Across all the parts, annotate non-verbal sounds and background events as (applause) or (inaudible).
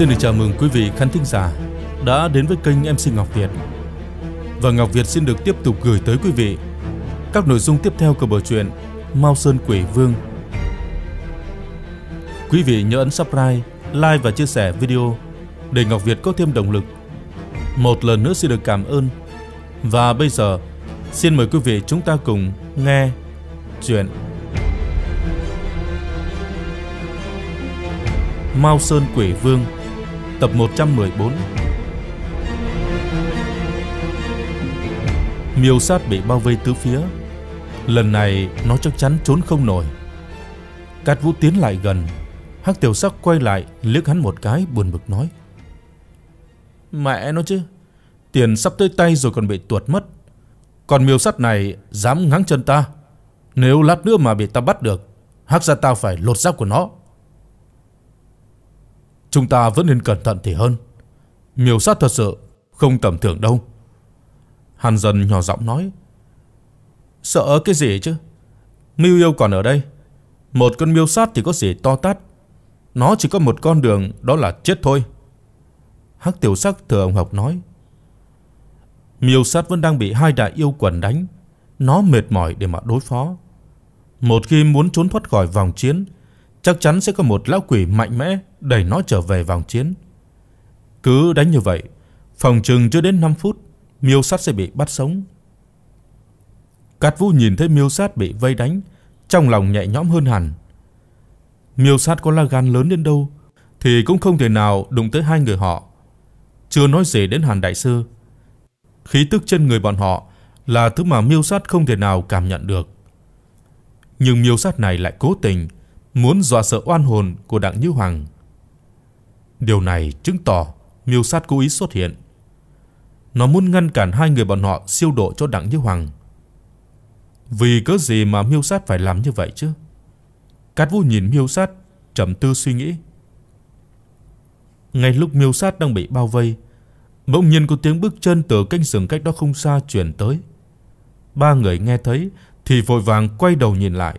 Xin được chào mừng quý vị khán thính giả đã đến với kênh MC Ngọc Việt. Và Ngọc Việt xin được tiếp tục gửi tới quý vị các nội dung tiếp theo của bộ truyện Mao Sơn Quỷ Vương. Quý vị nhớ ấn subscribe, like và chia sẻ video để Ngọc Việt có thêm động lực. Một lần nữa xin được cảm ơn. Và bây giờ, xin mời quý vị chúng ta cùng nghe chuyện Mao Sơn Quỷ Vương tập 114 Miêu sát bị bao vây tứ phía Lần này nó chắc chắn trốn không nổi Cát vũ tiến lại gần Hắc tiểu sắc quay lại liếc hắn một cái buồn bực nói Mẹ nó chứ Tiền sắp tới tay rồi còn bị tuột mất Còn miêu sắt này dám ngáng chân ta Nếu lát nữa mà bị ta bắt được Hắc ra tao phải lột giáp của nó Chúng ta vẫn nên cẩn thận thì hơn. Miêu sát thật sự, không tầm thường đâu. Hàn dân nhỏ giọng nói. Sợ cái gì chứ? Miêu yêu còn ở đây. Một con miêu sát thì có gì to tát. Nó chỉ có một con đường, đó là chết thôi. Hắc tiểu sắc thừa ông học nói. Miêu sát vẫn đang bị hai đại yêu quần đánh. Nó mệt mỏi để mà đối phó. Một khi muốn trốn thoát khỏi vòng chiến chắc chắn sẽ có một lão quỷ mạnh mẽ đẩy nó trở về vòng chiến. Cứ đánh như vậy, phòng chừng chưa đến 5 phút, Miêu Sát sẽ bị bắt sống. Cát Vũ nhìn thấy Miêu Sát bị vây đánh, trong lòng nhẹ nhõm hơn hẳn. Miêu Sát có lá gan lớn đến đâu thì cũng không thể nào đụng tới hai người họ. Chưa nói gì đến Hàn đại sư. Khí tức trên người bọn họ là thứ mà Miêu Sát không thể nào cảm nhận được. Nhưng Miêu Sát này lại cố tình muốn dọa sợ oan hồn của Đặng Như Hoàng. Điều này chứng tỏ miêu sát cố ý xuất hiện. Nó muốn ngăn cản hai người bọn họ siêu độ cho Đặng Như Hoàng. Vì cớ gì mà miêu sát phải làm như vậy chứ? Cát Vũ nhìn miêu sát, trầm tư suy nghĩ. Ngay lúc miêu sát đang bị bao vây, bỗng nhiên có tiếng bước chân từ canh sừng cách đó không xa truyền tới. Ba người nghe thấy thì vội vàng quay đầu nhìn lại.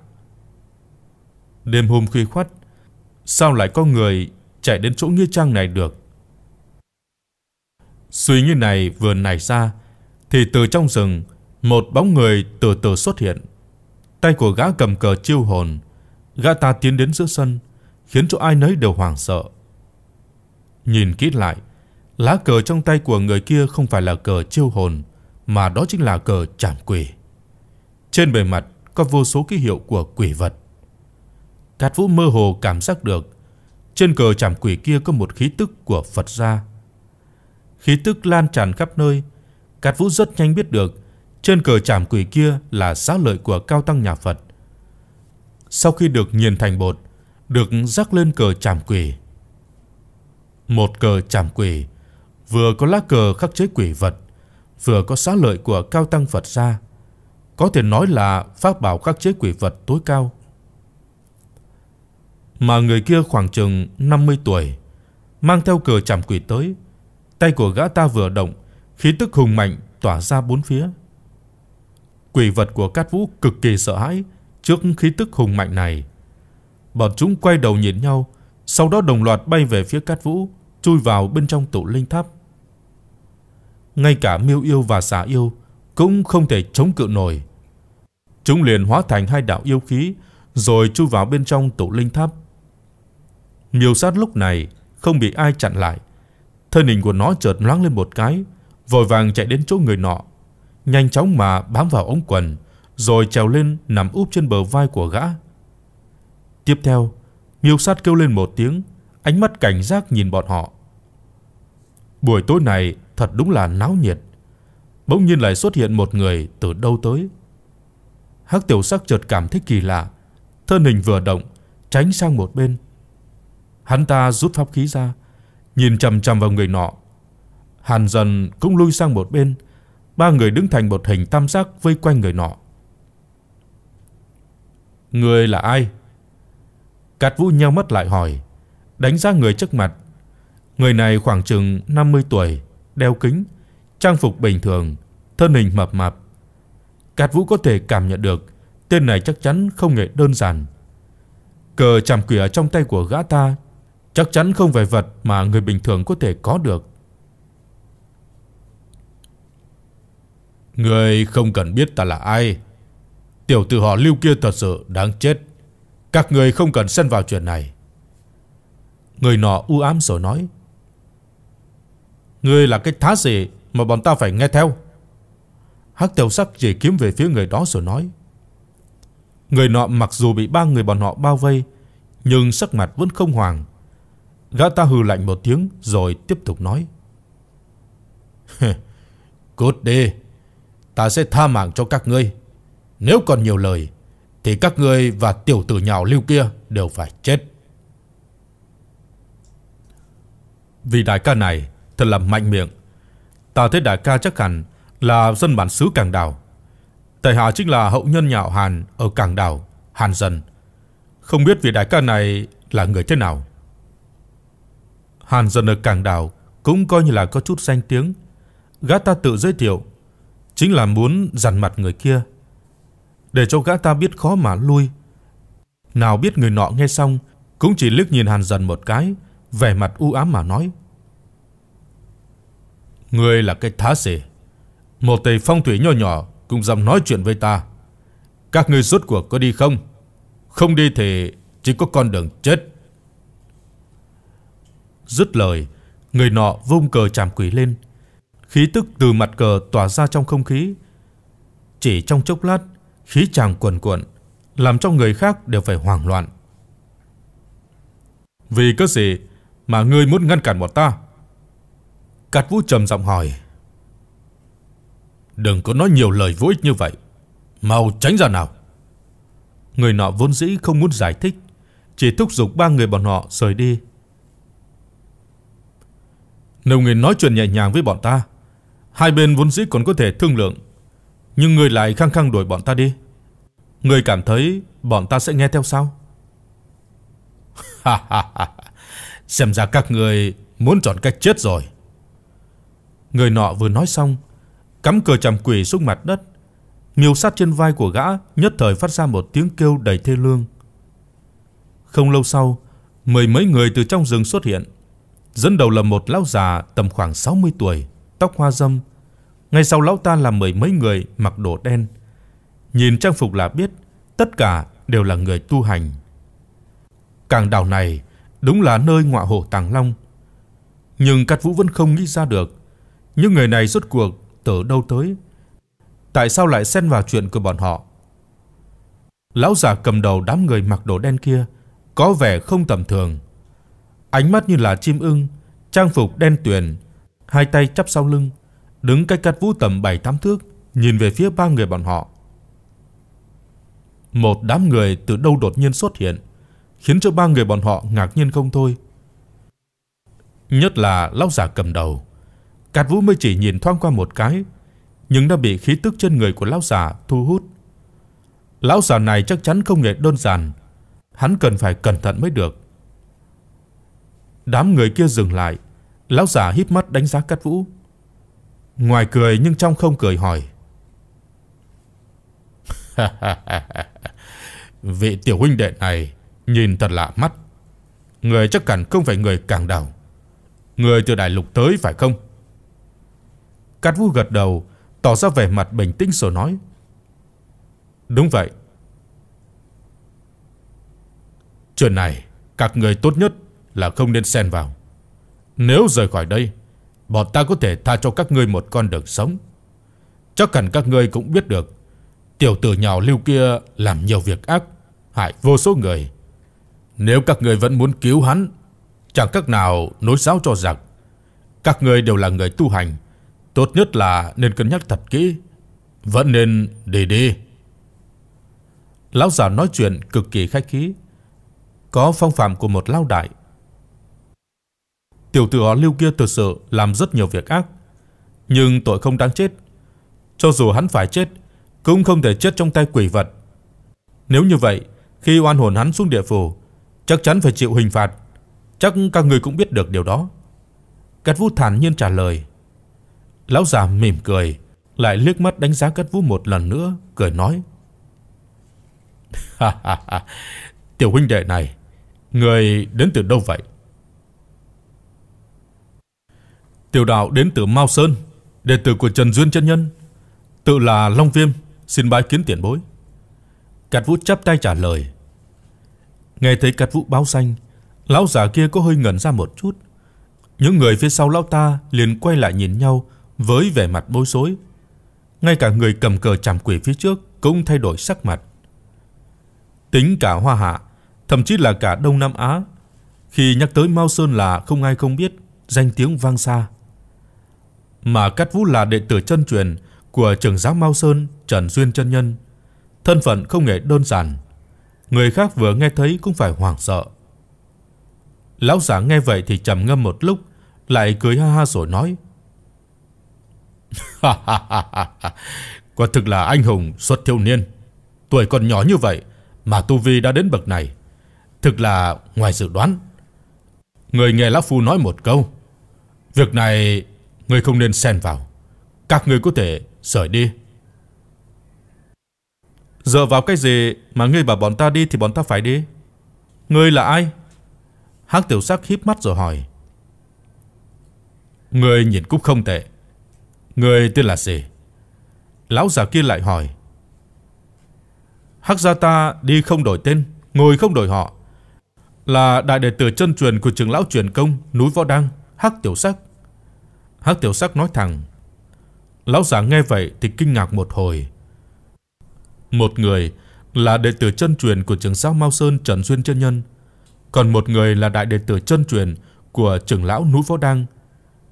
Đêm hôm khuya khoắt, sao lại có người chạy đến chỗ nghĩa trang này được? Suy nghĩ này vừa nảy ra thì từ trong rừng một bóng người từ từ xuất hiện. Tay của gã cầm cờ chiêu hồn, gã ta tiến đến giữa sân, khiến cho ai nấy đều hoảng sợ. Nhìn kỹ lại, lá cờ trong tay của người kia không phải là cờ chiêu hồn, mà đó chính là cờ trảm quỷ. Trên bề mặt có vô số ký hiệu của quỷ vật. Cát Vũ mơ hồ cảm giác được trên cờ chảm quỷ kia có một khí tức của Phật gia. Khí tức lan tràn khắp nơi, Cát Vũ rất nhanh biết được trên cờ chảm quỷ kia là xá lợi của cao tăng nhà Phật. Sau khi được nghiền thành bột, được rắc lên cờ chảm quỷ. Một cờ chảm quỷ, vừa có lá cờ khắc chế quỷ vật, vừa có xá lợi của cao tăng Phật gia. Có thể nói là pháp bảo khắc chế quỷ vật tối cao mà người kia khoảng chừng 50 tuổi, mang theo cờ chảm quỷ tới. Tay của gã ta vừa động, khí tức hùng mạnh tỏa ra bốn phía. Quỷ vật của Cát Vũ cực kỳ sợ hãi trước khí tức hùng mạnh này. Bọn chúng quay đầu nhìn nhau, sau đó đồng loạt bay về phía Cát Vũ, chui vào bên trong tụ linh tháp. Ngay cả Miêu Yêu và Xà Yêu cũng không thể chống cự nổi. Chúng liền hóa thành hai đạo yêu khí rồi chui vào bên trong tụ linh tháp. Miêu sát lúc này không bị ai chặn lại. Thân hình của nó chợt loáng lên một cái, vội vàng chạy đến chỗ người nọ, nhanh chóng mà bám vào ống quần, rồi trèo lên nằm úp trên bờ vai của gã. Tiếp theo, Miêu sát kêu lên một tiếng, ánh mắt cảnh giác nhìn bọn họ. Buổi tối này thật đúng là náo nhiệt. Bỗng nhiên lại xuất hiện một người từ đâu tới. Hắc Tiểu Sắc chợt cảm thấy kỳ lạ, thân hình vừa động, tránh sang một bên, Hắn ta rút pháp khí ra, nhìn chằm chằm vào người nọ. Hàn Dần cũng lui sang một bên, ba người đứng thành một hình tam giác vây quanh người nọ. Người là ai? Cát Vũ nheo mắt lại hỏi, đánh giá người trước mặt. Người này khoảng chừng 50 tuổi, đeo kính, trang phục bình thường, thân hình mập mạp. Cát Vũ có thể cảm nhận được tên này chắc chắn không hề đơn giản. Cờ chằm quỷ ở trong tay của gã ta chắc chắn không phải vật mà người bình thường có thể có được. Người không cần biết ta là ai. Tiểu tử họ lưu kia thật sự đáng chết. Các người không cần xen vào chuyện này. Người nọ u ám rồi nói. người là cái thá gì mà bọn ta phải nghe theo? Hắc tiểu sắc chỉ kiếm về phía người đó rồi nói. Người nọ mặc dù bị ba người bọn họ bao vây, nhưng sắc mặt vẫn không hoàng. Gã ta hừ lạnh một tiếng rồi tiếp tục nói. (laughs) "Cốt đi, ta sẽ tha mạng cho các ngươi. Nếu còn nhiều lời, thì các ngươi và tiểu tử nhào lưu kia đều phải chết. Vì đại ca này thật là mạnh miệng. Ta thấy đại ca chắc hẳn là dân bản xứ Càng Đảo. Tài hạ chính là hậu nhân nhạo Hàn ở Càng Đảo, Hàn dân. Không biết vị đại ca này là người thế nào. Hàn Dần ở cảng đảo cũng coi như là có chút danh tiếng. Gã ta tự giới thiệu, chính là muốn dằn mặt người kia, để cho gã ta biết khó mà lui. Nào biết người nọ nghe xong, cũng chỉ liếc nhìn Hàn Dần một cái, vẻ mặt u ám mà nói: "Ngươi là cái thá gì? Một thầy phong thủy nhỏ nhỏ cũng dám nói chuyện với ta. Các ngươi rốt cuộc có đi không? Không đi thì chỉ có con đường chết." Dứt lời, người nọ vung cờ chạm quỷ lên. Khí tức từ mặt cờ tỏa ra trong không khí. Chỉ trong chốc lát, khí chàng cuồn cuộn, làm cho người khác đều phải hoảng loạn. Vì cớ gì mà ngươi muốn ngăn cản bọn ta? Cát Vũ trầm giọng hỏi. Đừng có nói nhiều lời vô ích như vậy. Mau tránh ra nào. Người nọ vốn dĩ không muốn giải thích, chỉ thúc giục ba người bọn họ rời đi. Nếu người nói chuyện nhẹ nhàng với bọn ta, hai bên vốn dĩ còn có thể thương lượng, nhưng người lại khăng khăng đuổi bọn ta đi. Người cảm thấy bọn ta sẽ nghe theo sao? Xem ra các người muốn chọn cách chết rồi. Người nọ vừa nói xong, cắm cờ chằm quỷ xuống mặt đất, miêu sát trên vai của gã nhất thời phát ra một tiếng kêu đầy thê lương. Không lâu sau, mười mấy người từ trong rừng xuất hiện, Dẫn đầu là một lão già tầm khoảng 60 tuổi, tóc hoa râm. Ngay sau lão ta là mười mấy người mặc đồ đen. Nhìn trang phục là biết, tất cả đều là người tu hành. Càng đảo này đúng là nơi ngọa hổ tàng long. Nhưng Cát Vũ vẫn không nghĩ ra được, những người này rốt cuộc từ đâu tới? Tại sao lại xen vào chuyện của bọn họ? Lão già cầm đầu đám người mặc đồ đen kia có vẻ không tầm thường ánh mắt như là chim ưng, trang phục đen tuyền, hai tay chắp sau lưng, đứng cách Cát Vũ tầm bảy tám thước, nhìn về phía ba người bọn họ. Một đám người từ đâu đột nhiên xuất hiện, khiến cho ba người bọn họ ngạc nhiên không thôi. Nhất là lão giả cầm đầu, Cát Vũ mới chỉ nhìn thoáng qua một cái, nhưng đã bị khí tức trên người của lão giả thu hút. Lão giả này chắc chắn không hề đơn giản, hắn cần phải cẩn thận mới được. Đám người kia dừng lại, lão già híp mắt đánh giá Cát Vũ. Ngoài cười nhưng trong không cười hỏi. (laughs) Vị tiểu huynh đệ này nhìn thật lạ mắt. Người chắc hẳn không phải người càng đảo. Người từ đại lục tới phải không? Cát Vũ gật đầu, tỏ ra vẻ mặt bình tĩnh rồi nói. Đúng vậy. Chuyện này, các người tốt nhất là không nên xen vào. Nếu rời khỏi đây, bọn ta có thể tha cho các ngươi một con đường sống. Chắc hẳn các ngươi cũng biết được, tiểu tử nhào lưu kia làm nhiều việc ác, hại vô số người. Nếu các ngươi vẫn muốn cứu hắn, chẳng các nào nối giáo cho giặc. Các ngươi đều là người tu hành, tốt nhất là nên cân nhắc thật kỹ. Vẫn nên để đi. Lão già nói chuyện cực kỳ khách khí, có phong phạm của một lao đại tiểu tử họ Lưu kia thực sự làm rất nhiều việc ác, nhưng tội không đáng chết. Cho dù hắn phải chết, cũng không thể chết trong tay quỷ vật. Nếu như vậy, khi oan hồn hắn xuống địa phủ, chắc chắn phải chịu hình phạt. Chắc các người cũng biết được điều đó." Cát Vũ thản nhiên trả lời. Lão già mỉm cười, lại liếc mắt đánh giá Cát Vũ một lần nữa, cười nói: (laughs) "Tiểu huynh đệ này, người đến từ đâu vậy?" Tiểu đạo đến từ Mao Sơn, đệ tử của Trần Duyên chân nhân, tự là Long Viêm, xin bái kiến tiền bối. Cát Vũ chắp tay trả lời. Nghe thấy Cát Vũ báo danh, lão giả kia có hơi ngẩn ra một chút. Những người phía sau lão ta liền quay lại nhìn nhau với vẻ mặt bối rối. Ngay cả người cầm cờ chằm quỷ phía trước cũng thay đổi sắc mặt. Tính cả Hoa Hạ, thậm chí là cả Đông Nam Á, khi nhắc tới Mao Sơn là không ai không biết, danh tiếng vang xa mà Cát Vũ là đệ tử chân truyền của trưởng giáo Mao Sơn Trần Duyên chân nhân. Thân phận không hề đơn giản, người khác vừa nghe thấy cũng phải hoảng sợ. Lão giả nghe vậy thì trầm ngâm một lúc, lại cười ha ha rồi nói: Quả thực là anh hùng xuất thiếu niên, tuổi còn nhỏ như vậy mà tu vi đã đến bậc này, thực là ngoài dự đoán. Người nghe lão phu nói một câu, việc này Ngươi không nên xen vào. Các ngươi có thể rời đi. Giờ vào cái gì mà ngươi bảo bọn ta đi thì bọn ta phải đi? Ngươi là ai? Hắc tiểu sắc híp mắt rồi hỏi. Ngươi nhìn cũng không tệ. Ngươi tên là gì? Lão già kia lại hỏi. Hắc gia ta đi không đổi tên, ngồi không đổi họ. Là đại đệ tử chân truyền của trường lão truyền công núi Võ Đăng, Hắc Tiểu Sắc. Hắc tiểu sắc nói thẳng. Lão giả nghe vậy thì kinh ngạc một hồi. Một người là đệ tử chân truyền của trường giáo Mao Sơn Trần Duyên chân nhân, còn một người là đại đệ tử chân truyền của trưởng lão núi Võ Đăng.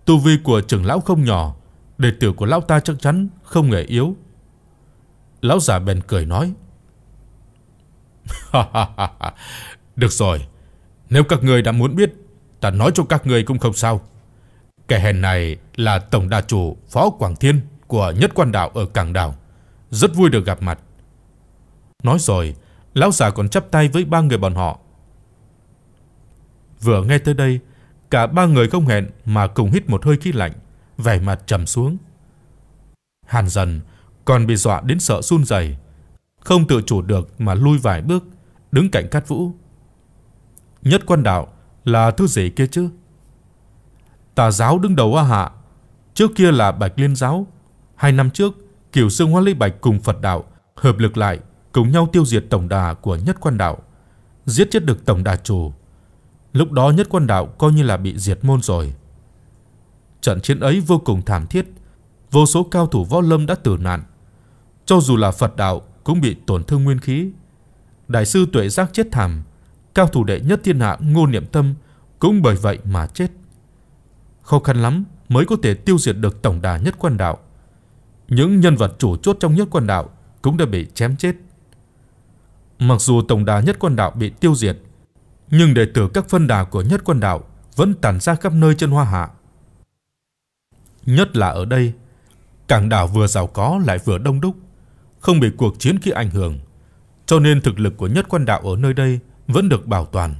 Tu vi của trưởng lão không nhỏ, đệ tử của lão ta chắc chắn không hề yếu. Lão giả bèn cười nói: "Được rồi, nếu các người đã muốn biết, ta nói cho các người cũng không sao." Kẻ hèn này là Tổng Đà Chủ Phó Quảng Thiên của Nhất Quan Đạo ở Cảng Đảo. Rất vui được gặp mặt. Nói rồi, lão già còn chắp tay với ba người bọn họ. Vừa nghe tới đây, cả ba người không hẹn mà cùng hít một hơi khí lạnh, vẻ mặt trầm xuống. Hàn dần còn bị dọa đến sợ run rẩy, không tự chủ được mà lui vài bước, đứng cạnh Cát Vũ. Nhất Quan Đạo là thứ gì kia chứ? tà giáo đứng đầu A Hạ. Trước kia là Bạch Liên giáo. Hai năm trước, kiểu Sương Hoa Lý Bạch cùng Phật đạo hợp lực lại, cùng nhau tiêu diệt tổng đà của Nhất Quan đạo, giết chết được tổng đà chủ. Lúc đó Nhất Quan đạo coi như là bị diệt môn rồi. Trận chiến ấy vô cùng thảm thiết, vô số cao thủ võ lâm đã tử nạn. Cho dù là Phật đạo cũng bị tổn thương nguyên khí. Đại sư Tuệ Giác chết thảm, cao thủ đệ nhất thiên hạ Ngô Niệm Tâm cũng bởi vậy mà chết khó khăn lắm mới có thể tiêu diệt được tổng đà nhất quan đạo. Những nhân vật chủ chốt trong nhất quan đạo cũng đã bị chém chết. Mặc dù tổng đà nhất quan đạo bị tiêu diệt, nhưng đệ tử các phân đà của nhất quan đạo vẫn tản ra khắp nơi trên hoa hạ. Nhất là ở đây, cảng đảo vừa giàu có lại vừa đông đúc, không bị cuộc chiến kia ảnh hưởng, cho nên thực lực của nhất quan đạo ở nơi đây vẫn được bảo toàn.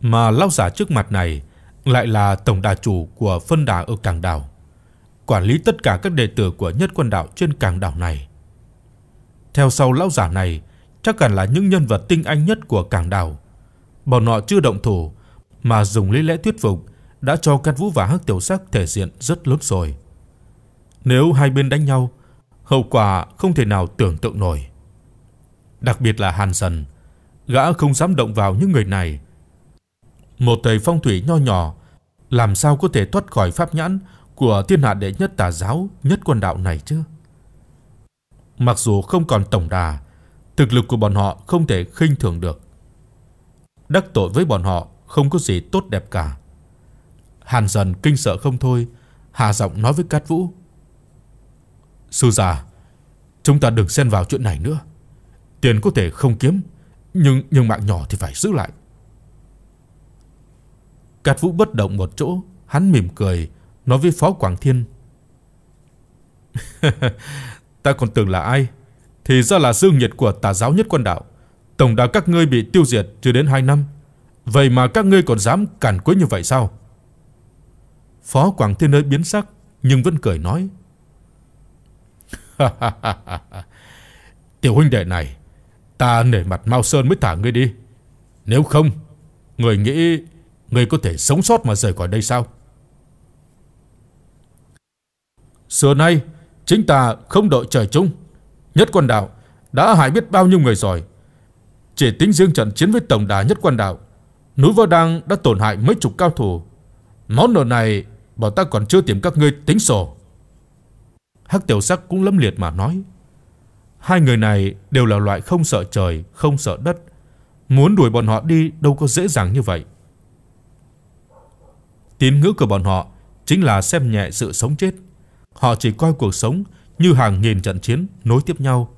Mà lao giả trước mặt này lại là tổng đà chủ của phân đà ở Cảng Đảo, quản lý tất cả các đệ tử của nhất quân đạo trên Cảng Đảo này. Theo sau lão giả này, chắc hẳn là những nhân vật tinh anh nhất của Cảng Đảo. Bọn họ chưa động thủ mà dùng lý lẽ thuyết phục đã cho Cát Vũ và Hắc Tiểu Sắc thể diện rất lớn rồi. Nếu hai bên đánh nhau, hậu quả không thể nào tưởng tượng nổi. Đặc biệt là Hàn Sần, gã không dám động vào những người này một thầy phong thủy nho nhỏ làm sao có thể thoát khỏi pháp nhãn của thiên hạ đệ nhất tà giáo nhất quân đạo này chứ? Mặc dù không còn tổng đà, thực lực của bọn họ không thể khinh thường được. Đắc tội với bọn họ không có gì tốt đẹp cả. Hàn Dần kinh sợ không thôi, hạ giọng nói với Cát Vũ. Sư già, chúng ta đừng xen vào chuyện này nữa. Tiền có thể không kiếm, nhưng nhưng mạng nhỏ thì phải giữ lại. Cát Vũ bất động một chỗ, hắn mỉm cười, nói với Phó Quảng Thiên. (laughs) ta còn tưởng là ai, thì ra là dương nhiệt của tà giáo nhất quân đạo. Tổng đạo các ngươi bị tiêu diệt chưa đến hai năm, vậy mà các ngươi còn dám cản quấy như vậy sao? Phó Quảng Thiên nơi biến sắc, nhưng vẫn cười nói. (laughs) Tiểu huynh đệ này, ta nể mặt Mao Sơn mới thả ngươi đi. Nếu không, người nghĩ Người có thể sống sót mà rời khỏi đây sao Xưa nay Chính ta không đội trời chung Nhất quan đạo Đã hại biết bao nhiêu người rồi Chỉ tính riêng trận chiến với tổng đà nhất quan đạo Núi Võ Đăng đã tổn hại mấy chục cao thủ Món nợ này Bảo ta còn chưa tìm các ngươi tính sổ Hắc tiểu sắc cũng lâm liệt mà nói Hai người này đều là loại không sợ trời Không sợ đất Muốn đuổi bọn họ đi đâu có dễ dàng như vậy Tín ngữ của bọn họ chính là xem nhẹ sự sống chết. Họ chỉ coi cuộc sống như hàng nghìn trận chiến nối tiếp nhau.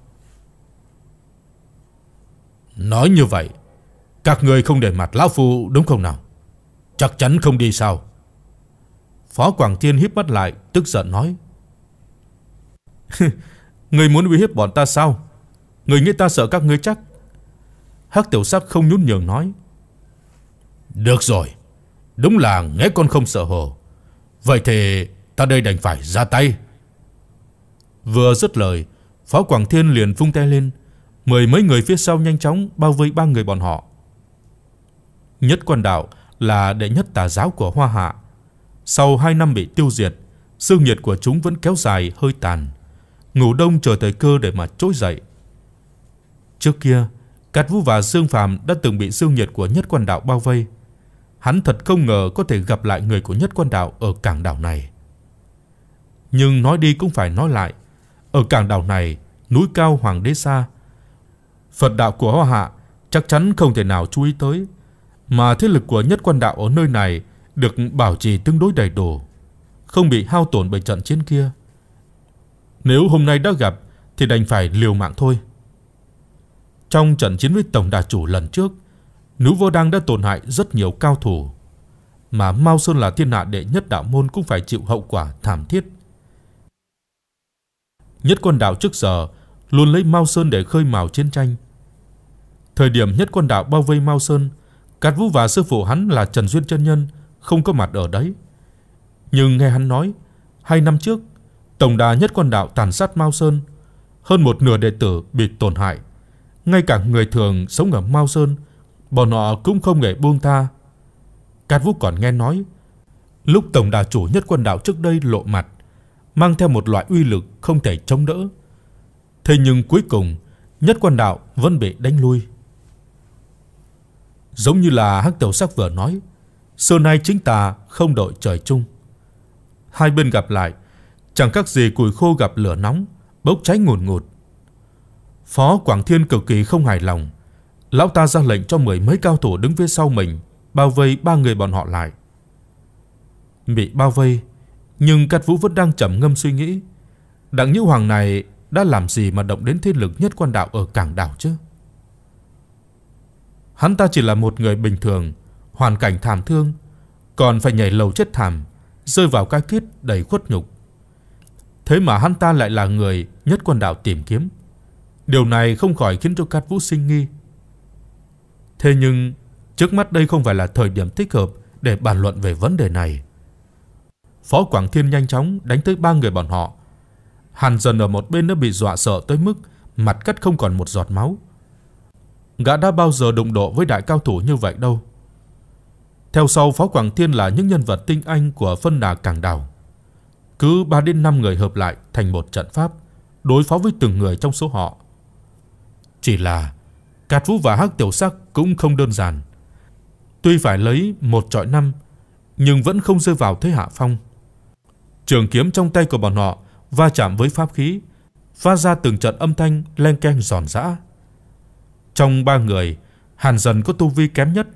Nói như vậy, các người không để mặt lão phu đúng không nào? Chắc chắn không đi sao? Phó Quảng Thiên híp mắt lại, tức giận nói: (laughs) người muốn uy hiếp bọn ta sao? người nghĩ ta sợ các ngươi chắc?" Hắc Tiểu Sắc không nhún nhường nói: "Được rồi, Đúng là nghe con không sợ hổ Vậy thì ta đây đành phải ra tay Vừa dứt lời Phó Quảng Thiên liền vung tay lên Mười mấy người phía sau nhanh chóng Bao vây ba người bọn họ Nhất quan đạo là đệ nhất tà giáo của Hoa Hạ Sau hai năm bị tiêu diệt Sương nhiệt của chúng vẫn kéo dài hơi tàn Ngủ đông chờ thời cơ để mà trỗi dậy Trước kia Cát Vũ và Dương phạm đã từng bị sương nhiệt của nhất quan đạo bao vây Hắn thật không ngờ có thể gặp lại người của Nhất Quan Đạo ở cảng đảo này. Nhưng nói đi cũng phải nói lại, ở cảng đảo này, núi cao hoàng đế xa, Phật đạo của Hoa Hạ chắc chắn không thể nào chú ý tới, mà thế lực của Nhất Quan Đạo ở nơi này được bảo trì tương đối đầy đủ, không bị hao tổn bởi trận chiến kia. Nếu hôm nay đã gặp thì đành phải liều mạng thôi. Trong trận chiến với tổng đà chủ lần trước, Nữ vô đăng đã tổn hại rất nhiều cao thủ, mà Mao Sơn là thiên hạ đệ nhất đạo môn cũng phải chịu hậu quả thảm thiết. Nhất quân đạo trước giờ luôn lấy Mao Sơn để khơi mào chiến tranh. Thời điểm Nhất quân đạo bao vây Mao Sơn, Cát Vũ và sư phụ hắn là Trần Duyên chân nhân không có mặt ở đấy. Nhưng nghe hắn nói, hai năm trước, tổng đà Nhất quân đạo tàn sát Mao Sơn, hơn một nửa đệ tử bị tổn hại, ngay cả người thường sống ở Mao Sơn bọn họ cũng không hề buông tha. Cát Vũ còn nghe nói, lúc tổng đà chủ nhất quân đạo trước đây lộ mặt, mang theo một loại uy lực không thể chống đỡ. Thế nhưng cuối cùng, nhất quân đạo vẫn bị đánh lui. Giống như là Hắc Tiểu Sắc vừa nói, xưa nay chính ta không đội trời chung. Hai bên gặp lại, chẳng các gì củi khô gặp lửa nóng, bốc cháy ngùn ngụt. Phó Quảng Thiên cực kỳ không hài lòng, Lão ta ra lệnh cho mười mấy cao thủ đứng phía sau mình, bao vây ba người bọn họ lại. Bị bao vây, nhưng Cát Vũ vẫn đang trầm ngâm suy nghĩ, đặng như Hoàng này đã làm gì mà động đến thế lực nhất quan đạo ở cảng đảo chứ? Hắn ta chỉ là một người bình thường, hoàn cảnh thảm thương, còn phải nhảy lầu chết thảm, rơi vào cái kết đầy khuất nhục. Thế mà hắn ta lại là người nhất quan đạo tìm kiếm. Điều này không khỏi khiến cho Cát Vũ sinh nghi. Thế nhưng, trước mắt đây không phải là thời điểm thích hợp để bàn luận về vấn đề này. Phó Quảng Thiên nhanh chóng đánh tới ba người bọn họ. Hàn Dần ở một bên đã bị dọa sợ tới mức mặt cắt không còn một giọt máu. Gã đã bao giờ đụng độ với đại cao thủ như vậy đâu. Theo sau Phó Quảng Thiên là những nhân vật tinh anh của phân đà Cảng đào Cứ 3 đến 5 người hợp lại thành một trận pháp đối phó với từng người trong số họ. Chỉ là Cát Vũ và Hắc Tiểu Sắc cũng không đơn giản. Tuy phải lấy một trọi năm nhưng vẫn không rơi vào thế hạ phong. Trường kiếm trong tay của bọn họ va chạm với pháp khí, phát ra từng trận âm thanh len keng giòn giã. Trong ba người, Hàn Dần có tu vi kém nhất.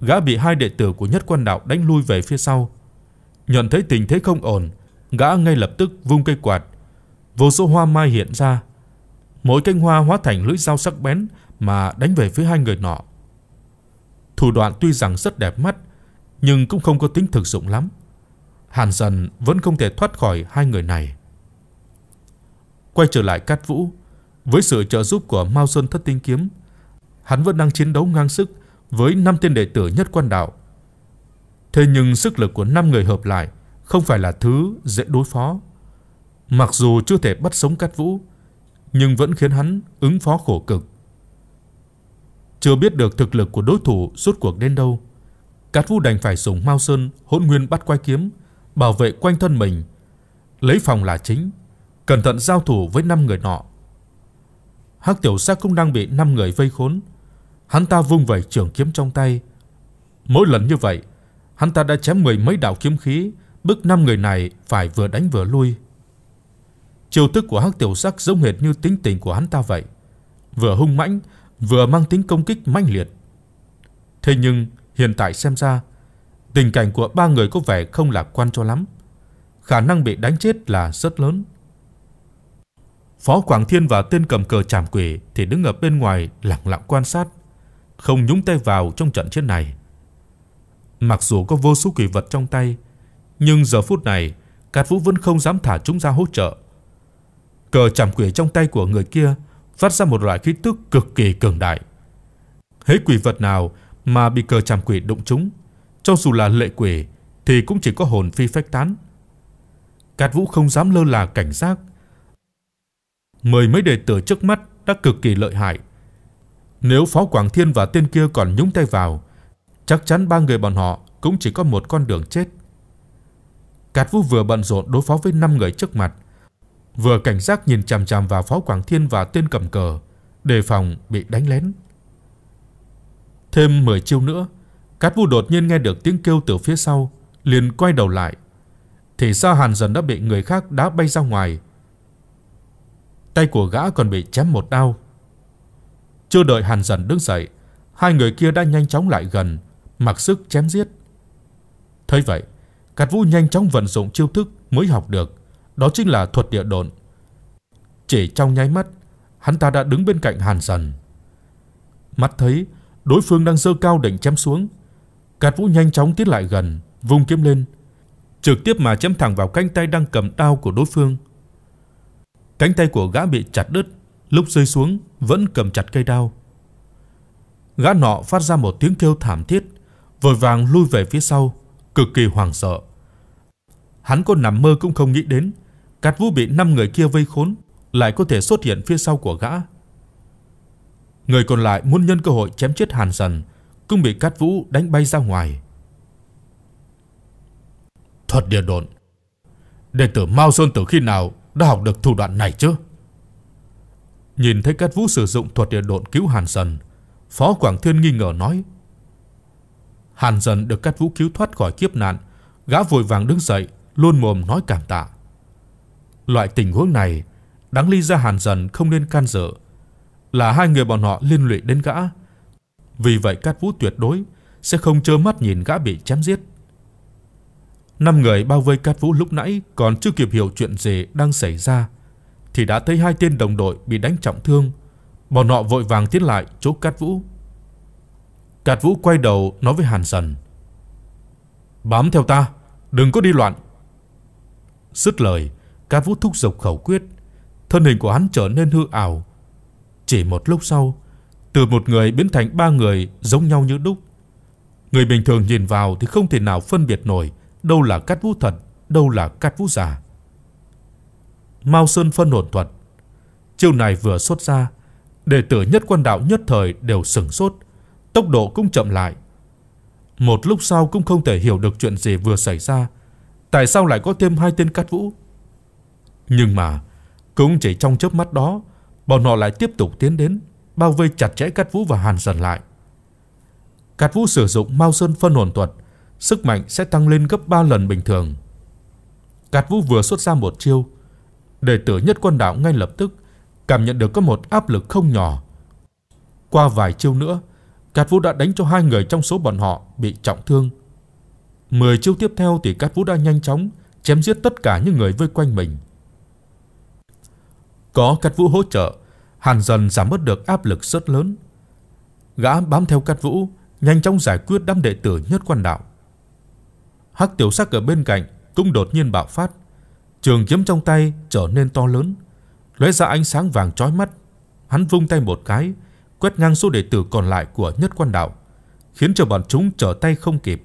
Gã bị hai đệ tử của Nhất Quan Đạo đánh lui về phía sau. Nhận thấy tình thế không ổn, gã ngay lập tức vung cây quạt, vô số hoa mai hiện ra. Mỗi cánh hoa hóa thành lưỡi dao sắc bén mà đánh về phía hai người nọ. Thủ đoạn tuy rằng rất đẹp mắt, nhưng cũng không có tính thực dụng lắm. Hàn Dần vẫn không thể thoát khỏi hai người này. Quay trở lại Cát Vũ, với sự trợ giúp của Mao Sơn Thất Tinh Kiếm, hắn vẫn đang chiến đấu ngang sức với năm tên đệ tử nhất quan đạo. Thế nhưng sức lực của năm người hợp lại không phải là thứ dễ đối phó. Mặc dù chưa thể bắt sống Cát Vũ, nhưng vẫn khiến hắn ứng phó khổ cực. Chưa biết được thực lực của đối thủ rút cuộc đến đâu, Cát Vũ đành phải dùng Mao Sơn Hỗn Nguyên bắt quái kiếm bảo vệ quanh thân mình, lấy phòng là chính, cẩn thận giao thủ với năm người nọ. Hắc Tiểu Sắc cũng đang bị năm người vây khốn, hắn ta vung vẩy trường kiếm trong tay. Mỗi lần như vậy, hắn ta đã chém mười mấy đạo kiếm khí, bức năm người này phải vừa đánh vừa lui. Chiêu thức của Hắc Tiểu Sắc giống hệt như tính tình của hắn ta vậy, vừa hung mãnh vừa mang tính công kích manh liệt. Thế nhưng hiện tại xem ra, tình cảnh của ba người có vẻ không lạc quan cho lắm. Khả năng bị đánh chết là rất lớn. Phó Quảng Thiên và tên cầm cờ chảm quỷ thì đứng ở bên ngoài lặng lặng quan sát, không nhúng tay vào trong trận chiến này. Mặc dù có vô số kỳ vật trong tay, nhưng giờ phút này, Cát Vũ vẫn không dám thả chúng ra hỗ trợ. Cờ chảm quỷ trong tay của người kia phát ra một loại khí tức cực kỳ cường đại. Hễ quỷ vật nào mà bị cờ chằm quỷ đụng chúng, cho dù là lệ quỷ thì cũng chỉ có hồn phi phách tán. Cát Vũ không dám lơ là cảnh giác. Mười mấy đệ tử trước mắt đã cực kỳ lợi hại. Nếu Phó Quảng Thiên và tên kia còn nhúng tay vào, chắc chắn ba người bọn họ cũng chỉ có một con đường chết. Cát Vũ vừa bận rộn đối phó với năm người trước mặt, vừa cảnh giác nhìn chằm chằm vào Phó Quảng Thiên và tên cầm cờ, đề phòng bị đánh lén. Thêm 10 chiêu nữa, Cát Vũ đột nhiên nghe được tiếng kêu từ phía sau, liền quay đầu lại. Thì ra Hàn Dần đã bị người khác đá bay ra ngoài. Tay của gã còn bị chém một đau Chưa đợi Hàn Dần đứng dậy, hai người kia đã nhanh chóng lại gần, mặc sức chém giết. Thấy vậy, Cát Vũ nhanh chóng vận dụng chiêu thức mới học được, đó chính là thuật địa độn. Chỉ trong nháy mắt, hắn ta đã đứng bên cạnh Hàn Dần. Mắt thấy đối phương đang giơ cao định chém xuống, Cát Vũ nhanh chóng tiến lại gần, vung kiếm lên, trực tiếp mà chém thẳng vào cánh tay đang cầm đao của đối phương. Cánh tay của gã bị chặt đứt, lúc rơi xuống vẫn cầm chặt cây đao. Gã nọ phát ra một tiếng kêu thảm thiết, vội vàng lui về phía sau, cực kỳ hoảng sợ. Hắn có nằm mơ cũng không nghĩ đến, Cát Vũ bị 5 người kia vây khốn, lại có thể xuất hiện phía sau của gã. Người còn lại muốn nhân cơ hội chém chết Hàn Sần, cũng bị Cát Vũ đánh bay ra ngoài. Thuật địa độn. Đệ tử Mao Sơn từ khi nào đã học được thủ đoạn này chứ? Nhìn thấy Cát Vũ sử dụng thuật địa độn cứu Hàn Sần, Phó Quảng Thiên nghi ngờ nói: Hàn Sần được Cát Vũ cứu thoát khỏi kiếp nạn, gã vội vàng đứng dậy, luôn mồm nói cảm tạ. Loại tình huống này, đáng ly ra Hàn Dần không nên can dự, là hai người bọn họ liên lụy đến gã. Vì vậy Cát Vũ tuyệt đối sẽ không trơ mắt nhìn gã bị chém giết. Năm người bao vây Cát Vũ lúc nãy còn chưa kịp hiểu chuyện gì đang xảy ra thì đã thấy hai tên đồng đội bị đánh trọng thương. Bọn họ vội vàng tiến lại chỗ Cát Vũ. Cát Vũ quay đầu nói với Hàn Dần: "Bám theo ta, đừng có đi loạn." Sứt lời, Cát Vũ thúc giục khẩu quyết, thân hình của hắn trở nên hư ảo. Chỉ một lúc sau, từ một người biến thành ba người giống nhau như đúc. Người bình thường nhìn vào thì không thể nào phân biệt nổi đâu là Cát Vũ thật, đâu là Cát Vũ giả. Mao Sơn phân hồn thuật. Chiêu này vừa xuất ra, đệ tử nhất quan đạo nhất thời đều sửng sốt, tốc độ cũng chậm lại. Một lúc sau cũng không thể hiểu được chuyện gì vừa xảy ra, tại sao lại có thêm hai tên Cát Vũ nhưng mà cũng chỉ trong chớp mắt đó, bọn họ lại tiếp tục tiến đến, bao vây chặt chẽ Cát Vũ và Hàn Dần lại. Cát Vũ sử dụng Mao Sơn phân hồn thuật, sức mạnh sẽ tăng lên gấp 3 lần bình thường. Cát Vũ vừa xuất ra một chiêu, đệ tử nhất quân đạo ngay lập tức cảm nhận được có một áp lực không nhỏ. Qua vài chiêu nữa, Cát Vũ đã đánh cho hai người trong số bọn họ bị trọng thương. mười chiêu tiếp theo thì Cát Vũ đã nhanh chóng chém giết tất cả những người vây quanh mình. Có Cát Vũ hỗ trợ, Hàn dần giảm bớt được áp lực rất lớn. Gã bám theo Cát Vũ, nhanh chóng giải quyết đám đệ tử nhất quan đạo. Hắc tiểu sắc ở bên cạnh cũng đột nhiên bạo phát, trường kiếm trong tay trở nên to lớn, lóe ra ánh sáng vàng chói mắt. Hắn vung tay một cái, quét ngang số đệ tử còn lại của nhất quan đạo, khiến cho bọn chúng trở tay không kịp.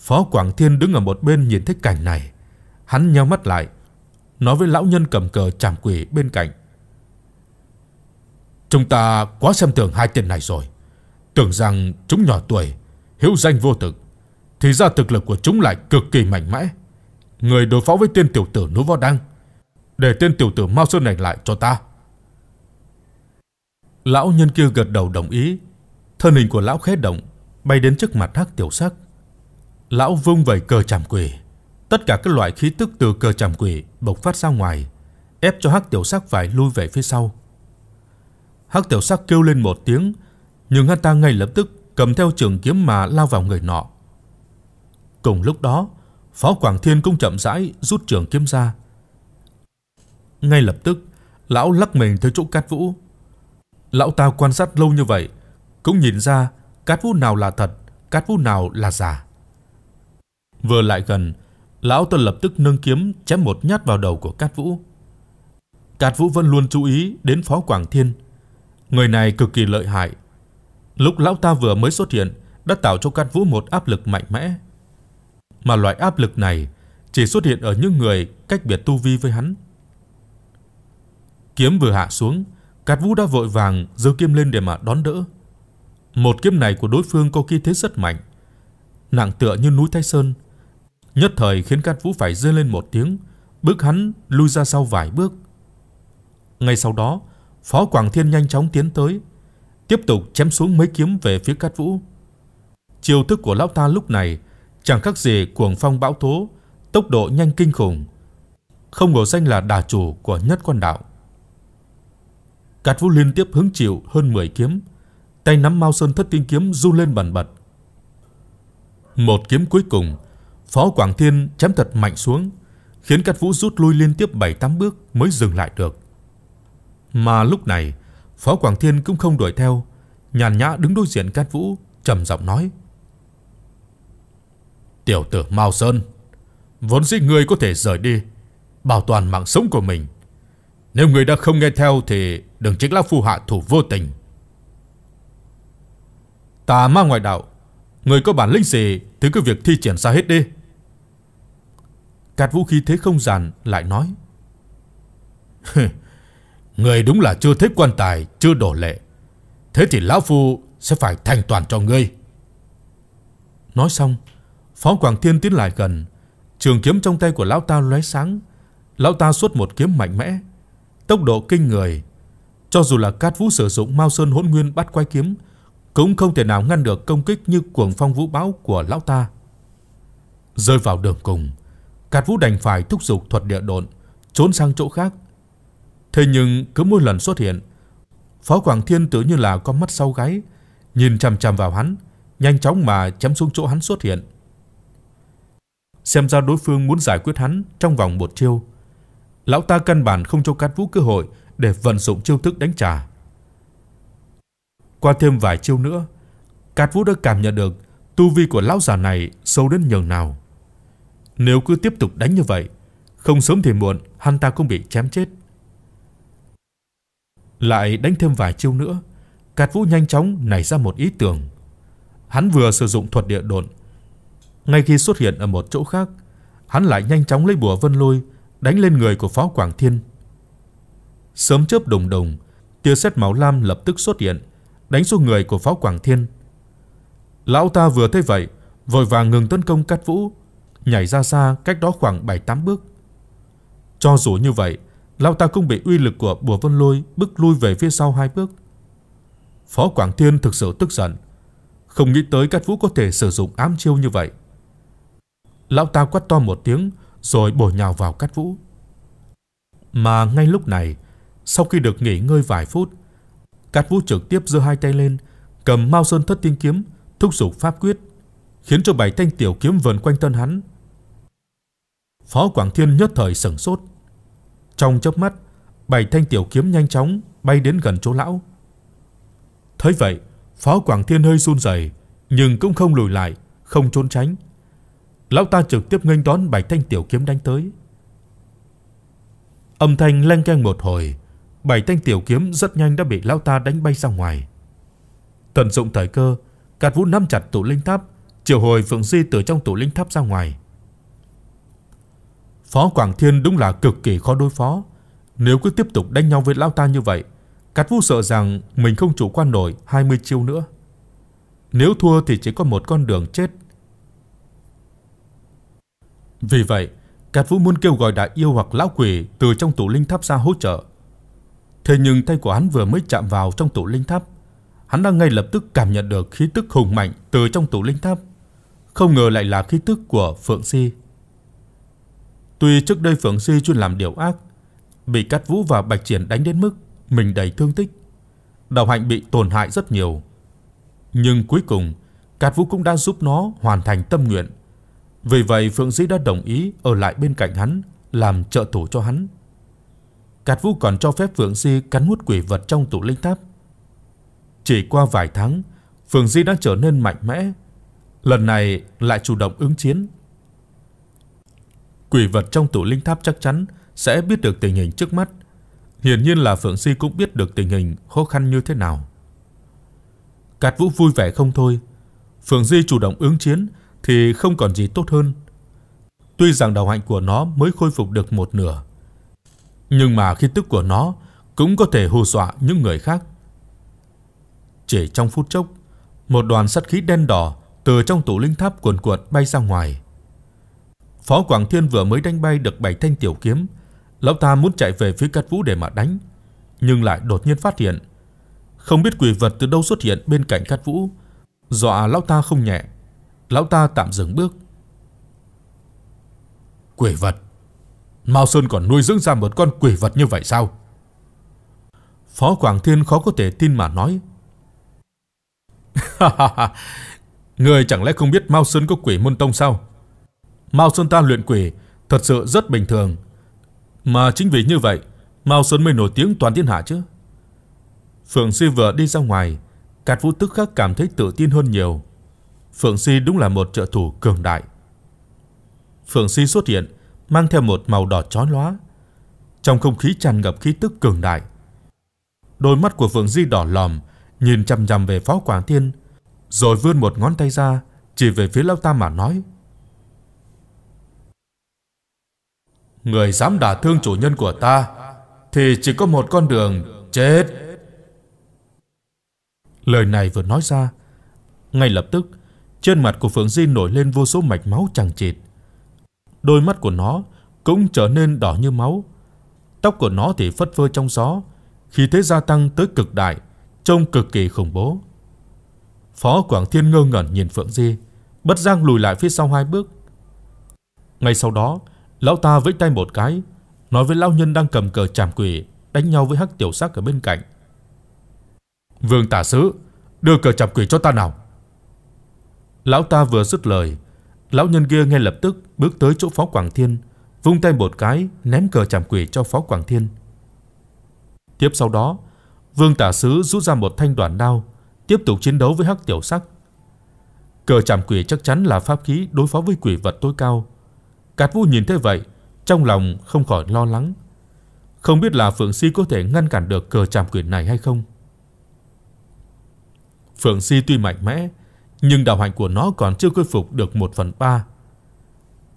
Phó Quảng Thiên đứng ở một bên nhìn thấy cảnh này, hắn nheo mắt lại, nói với lão nhân cầm cờ chạm quỷ bên cạnh. Chúng ta quá xem thường hai tên này rồi. Tưởng rằng chúng nhỏ tuổi, hữu danh vô thực. Thì ra thực lực của chúng lại cực kỳ mạnh mẽ. Người đối phó với tên tiểu tử núi võ đăng. Để tên tiểu tử mau sơn này lại cho ta. Lão nhân kia gật đầu đồng ý. Thân hình của lão khẽ động, bay đến trước mặt hắc tiểu sắc. Lão vung vẩy cờ chạm quỷ. Tất cả các loại khí tức từ cờ chảm quỷ bộc phát ra ngoài, ép cho Hắc Tiểu Sắc phải lui về phía sau. Hắc Tiểu Sắc kêu lên một tiếng, nhưng hắn ta ngay lập tức cầm theo trường kiếm mà lao vào người nọ. Cùng lúc đó, Phó Quảng Thiên cũng chậm rãi rút trường kiếm ra. Ngay lập tức, lão lắc mình tới chỗ Cát Vũ. Lão ta quan sát lâu như vậy, cũng nhìn ra Cát Vũ nào là thật, Cát Vũ nào là giả. Vừa lại gần, Lão Tân lập tức nâng kiếm chém một nhát vào đầu của Cát Vũ. Cát Vũ vẫn luôn chú ý đến Phó Quảng Thiên. Người này cực kỳ lợi hại. Lúc lão ta vừa mới xuất hiện đã tạo cho Cát Vũ một áp lực mạnh mẽ. Mà loại áp lực này chỉ xuất hiện ở những người cách biệt tu vi với hắn. Kiếm vừa hạ xuống, Cát Vũ đã vội vàng giơ kiếm lên để mà đón đỡ. Một kiếm này của đối phương có khí thế rất mạnh, nặng tựa như núi Thái Sơn, nhất thời khiến Cát Vũ phải rên lên một tiếng, bước hắn lui ra sau vài bước. Ngay sau đó, Phó Quảng Thiên nhanh chóng tiến tới, tiếp tục chém xuống mấy kiếm về phía Cát Vũ. Chiêu thức của lão ta lúc này chẳng khác gì cuồng phong bão tố, tốc độ nhanh kinh khủng. Không ngờ danh là đà chủ của nhất quan đạo. Cát Vũ liên tiếp hứng chịu hơn 10 kiếm, tay nắm Mao Sơn Thất Tinh kiếm du lên bần bật. Một kiếm cuối cùng Phó Quảng Thiên chém thật mạnh xuống, khiến Cát Vũ rút lui liên tiếp 7-8 bước mới dừng lại được. Mà lúc này, Phó Quảng Thiên cũng không đuổi theo, nhàn nhã đứng đối diện Cát Vũ, trầm giọng nói: "Tiểu tử Mao Sơn, vốn dĩ ngươi có thể rời đi, bảo toàn mạng sống của mình. Nếu ngươi đã không nghe theo thì đừng trách lão phu hạ thủ vô tình." Tà ma ngoại đạo, người có bản lĩnh gì thì cứ việc thi triển ra hết đi cát vũ khí thế không giản lại nói. (laughs) người đúng là chưa thấy quan tài, chưa đổ lệ. Thế thì Lão Phu sẽ phải thành toàn cho ngươi. Nói xong, Phó Quảng Thiên tiến lại gần. Trường kiếm trong tay của Lão ta lóe sáng. Lão ta xuất một kiếm mạnh mẽ. Tốc độ kinh người. Cho dù là Cát Vũ sử dụng Mao Sơn hỗn nguyên bắt quái kiếm, cũng không thể nào ngăn được công kích như cuồng phong vũ bão của lão ta. Rơi vào đường cùng, Cát Vũ đành phải thúc giục thuật địa độn, trốn sang chỗ khác. Thế nhưng cứ mỗi lần xuất hiện, Phó Quảng Thiên tự như là có mắt sau gáy, nhìn chằm chằm vào hắn, nhanh chóng mà chém xuống chỗ hắn xuất hiện. Xem ra đối phương muốn giải quyết hắn trong vòng một chiêu. Lão ta căn bản không cho Cát Vũ cơ hội để vận dụng chiêu thức đánh trả. Qua thêm vài chiêu nữa, Cát Vũ đã cảm nhận được tu vi của lão già này sâu đến nhường nào. Nếu cứ tiếp tục đánh như vậy, không sớm thì muộn hắn ta cũng bị chém chết. Lại đánh thêm vài chiêu nữa, Cát Vũ nhanh chóng nảy ra một ý tưởng. Hắn vừa sử dụng thuật địa độn, ngay khi xuất hiện ở một chỗ khác, hắn lại nhanh chóng lấy bùa vân lôi đánh lên người của Phó Quảng Thiên. Sớm chớp đùng đùng, tia sét máu lam lập tức xuất hiện, đánh xuống người của Phó Quảng Thiên. Lão ta vừa thấy vậy, vội vàng ngừng tấn công Cát Vũ, nhảy ra xa cách đó khoảng 7-8 bước. Cho dù như vậy, lão ta cũng bị uy lực của bùa vân lôi bức lui về phía sau hai bước. Phó Quảng Thiên thực sự tức giận, không nghĩ tới Cát Vũ có thể sử dụng ám chiêu như vậy. Lão ta quát to một tiếng rồi bổ nhào vào Cát Vũ. Mà ngay lúc này, sau khi được nghỉ ngơi vài phút, Cát Vũ trực tiếp giơ hai tay lên, cầm Mao Sơn Thất Tiên kiếm, thúc giục pháp quyết, khiến cho bảy thanh tiểu kiếm vần quanh thân hắn Phó Quảng Thiên nhất thời sửng sốt. Trong chớp mắt, bảy thanh tiểu kiếm nhanh chóng bay đến gần chỗ lão. Thấy vậy, Phó Quảng Thiên hơi run rẩy, nhưng cũng không lùi lại, không trốn tránh. Lão ta trực tiếp nghênh đón bảy thanh tiểu kiếm đánh tới. Âm thanh leng keng một hồi, bảy thanh tiểu kiếm rất nhanh đã bị lão ta đánh bay ra ngoài. Tận dụng thời cơ, Cát Vũ nắm chặt tụ linh tháp, triệu hồi Phượng Di từ trong tụ linh tháp ra ngoài. Phó Quảng Thiên đúng là cực kỳ khó đối phó. Nếu cứ tiếp tục đánh nhau với lão ta như vậy, Cát Vũ sợ rằng mình không chủ quan nổi 20 chiêu nữa. Nếu thua thì chỉ có một con đường chết. Vì vậy, Cát Vũ muốn kêu gọi đại yêu hoặc lão quỷ từ trong tủ linh tháp ra hỗ trợ. Thế nhưng tay của hắn vừa mới chạm vào trong tủ linh tháp, hắn đã ngay lập tức cảm nhận được khí tức hùng mạnh từ trong tủ linh tháp. Không ngờ lại là khí tức của Phượng Si. Tuy trước đây Phượng Si chuyên làm điều ác, bị Cát Vũ và Bạch Triển đánh đến mức mình đầy thương tích, đạo hạnh bị tổn hại rất nhiều. Nhưng cuối cùng, Cát Vũ cũng đã giúp nó hoàn thành tâm nguyện. Vì vậy Phượng Di đã đồng ý ở lại bên cạnh hắn làm trợ thủ cho hắn. Cát Vũ còn cho phép Phượng Di cắn hút quỷ vật trong tủ linh tháp. Chỉ qua vài tháng, Phượng Di đã trở nên mạnh mẽ, lần này lại chủ động ứng chiến quỷ vật trong tủ linh tháp chắc chắn sẽ biết được tình hình trước mắt. Hiển nhiên là Phượng Si cũng biết được tình hình khó khăn như thế nào. Cát Vũ vui vẻ không thôi. Phượng Di chủ động ứng chiến thì không còn gì tốt hơn. Tuy rằng đầu hạnh của nó mới khôi phục được một nửa, nhưng mà khi tức của nó cũng có thể hù dọa những người khác. Chỉ trong phút chốc, một đoàn sát khí đen đỏ từ trong tủ linh tháp cuồn cuộn bay ra ngoài. Phó Quảng Thiên vừa mới đánh bay được bảy thanh tiểu kiếm, lão ta muốn chạy về phía Cát Vũ để mà đánh, nhưng lại đột nhiên phát hiện không biết quỷ vật từ đâu xuất hiện bên cạnh Cát Vũ, dọa lão ta không nhẹ. Lão ta tạm dừng bước. Quỷ vật? Mao Sơn còn nuôi dưỡng ra một con quỷ vật như vậy sao? Phó Quảng Thiên khó có thể tin mà nói. Người chẳng lẽ không biết Mao Sơn có quỷ môn tông sao? Mao Sơn ta luyện quỷ thật sự rất bình thường. Mà chính vì như vậy, Mao Sơn mới nổi tiếng toàn thiên hạ chứ. Phượng Si vừa đi ra ngoài, Cát Vũ tức khắc cảm thấy tự tin hơn nhiều. Phượng Si đúng là một trợ thủ cường đại. Phượng Si xuất hiện mang theo một màu đỏ chói lóa, trong không khí tràn ngập khí tức cường đại. Đôi mắt của Phượng Di đỏ lòm, nhìn chằm chằm về Phó Quảng Thiên, rồi vươn một ngón tay ra chỉ về phía lão Tam mà nói: Người dám đả thương chủ nhân của ta Thì chỉ có một con đường Chết Lời này vừa nói ra Ngay lập tức Trên mặt của Phượng Di nổi lên vô số mạch máu chẳng chịt Đôi mắt của nó Cũng trở nên đỏ như máu Tóc của nó thì phất phơ trong gió Khi thế gia tăng tới cực đại Trông cực kỳ khủng bố Phó Quảng Thiên ngơ ngẩn nhìn Phượng Di Bất giác lùi lại phía sau hai bước Ngay sau đó Lão ta vẫy tay một cái, nói với lão nhân đang cầm cờ chàm quỷ đánh nhau với Hắc Tiểu Sắc ở bên cạnh. "Vương tả sứ, đưa cờ chàm quỷ cho ta nào." Lão ta vừa dứt lời, lão nhân kia ngay lập tức bước tới chỗ Phó Quảng Thiên, vung tay một cái ném cờ chàm quỷ cho Phó Quảng Thiên. Tiếp sau đó, Vương tả sứ rút ra một thanh đoàn đao, tiếp tục chiến đấu với Hắc Tiểu Sắc. Cờ chàm quỷ chắc chắn là pháp khí đối phó với quỷ vật tối cao, Cát Vũ nhìn thấy vậy, trong lòng không khỏi lo lắng. Không biết là Phượng Si có thể ngăn cản được cờ trảm quyền này hay không. Phượng Si tuy mạnh mẽ, nhưng đạo hạnh của nó còn chưa khôi phục được một phần ba.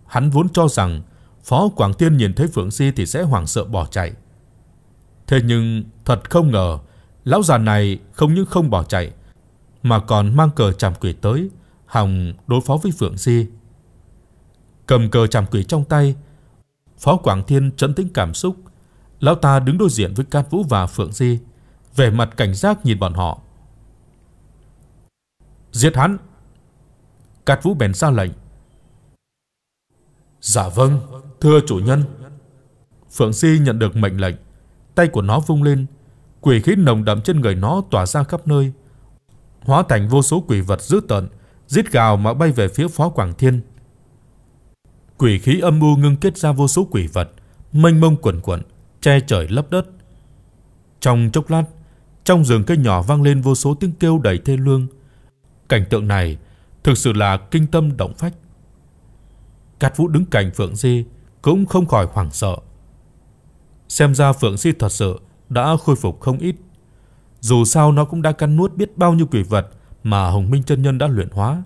Hắn vốn cho rằng Phó Quảng Tiên nhìn thấy Phượng Si thì sẽ hoảng sợ bỏ chạy. Thế nhưng thật không ngờ, lão già này không những không bỏ chạy mà còn mang cờ trảm quỷ tới, hòng đối phó với Phượng Si cầm cờ chạm quỷ trong tay. Phó Quảng Thiên trấn tĩnh cảm xúc, lão ta đứng đối diện với Cát Vũ và Phượng Di, vẻ mặt cảnh giác nhìn bọn họ. Giết hắn. Cát Vũ bèn ra lệnh. Dạ vâng, thưa chủ nhân. Phượng Di nhận được mệnh lệnh, tay của nó vung lên, quỷ khí nồng đậm trên người nó tỏa ra khắp nơi, hóa thành vô số quỷ vật dữ tợn, rít gào mà bay về phía Phó Quảng Thiên. Quỷ khí âm mưu ngưng kết ra vô số quỷ vật, mênh mông quẩn quẩn, che trời lấp đất. Trong chốc lát, trong rừng cây nhỏ vang lên vô số tiếng kêu đầy thê lương. Cảnh tượng này thực sự là kinh tâm động phách. Cát Vũ đứng cạnh Phượng Di cũng không khỏi hoảng sợ. Xem ra Phượng Di thật sự đã khôi phục không ít. Dù sao nó cũng đã căn nuốt biết bao nhiêu quỷ vật mà Hồng Minh chân nhân đã luyện hóa.